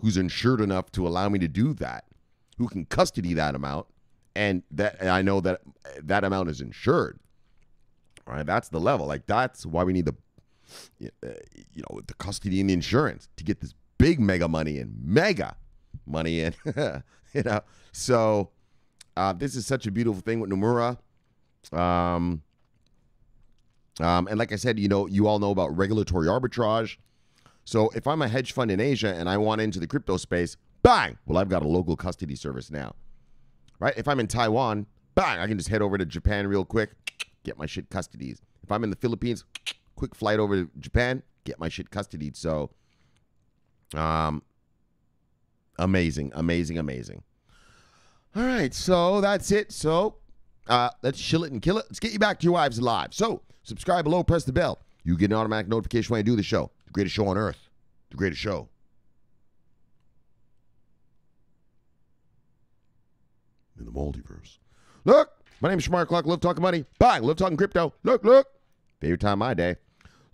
[SPEAKER 1] who's insured enough to allow me to do that, who can custody that amount, and that and I know that that amount is insured. Right, that's the level. Like that's why we need the uh, you know the custody and the insurance to get this big mega money in, mega money in. you know, so uh, this is such a beautiful thing with Nomura. Um, um, and like I said, you know, you all know about regulatory arbitrage. So if I'm a hedge fund in Asia and I want into the crypto space, bang, well, I've got a local custody service now, right? If I'm in Taiwan, bang, I can just head over to Japan real quick, get my shit custodied. If I'm in the Philippines, quick flight over to Japan, get my shit custodied. So, um, amazing, amazing, amazing. All right, so that's it. So, uh, let's chill it and kill it. Let's get you back to your wives alive. So, subscribe below, press the bell. You get an automatic notification when I do the show. The greatest show on earth. The greatest show. In the multiverse. Look, my name is Shamar Clark. Love talking money. Bye. Love talking crypto. Look, look. Favorite time of my day.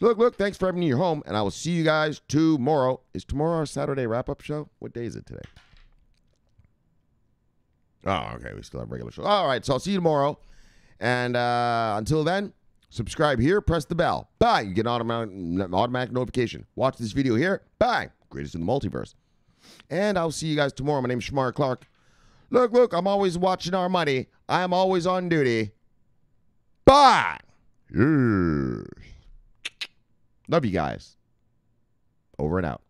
[SPEAKER 1] Look, look. Thanks for having me in your home, and I will see you guys tomorrow. Is tomorrow our Saturday wrap up show? What day is it today? Oh, okay. We still have regular show. All right. So I'll see you tomorrow. And uh, until then, Subscribe here, press the bell. Bye. You get an automatic, automatic notification. Watch this video here. Bye. Greatest in the multiverse. And I'll see you guys tomorrow. My name's Shamar Clark. Look, look, I'm always watching our money. I am always on duty. Bye. Yes. Love you guys. Over and out.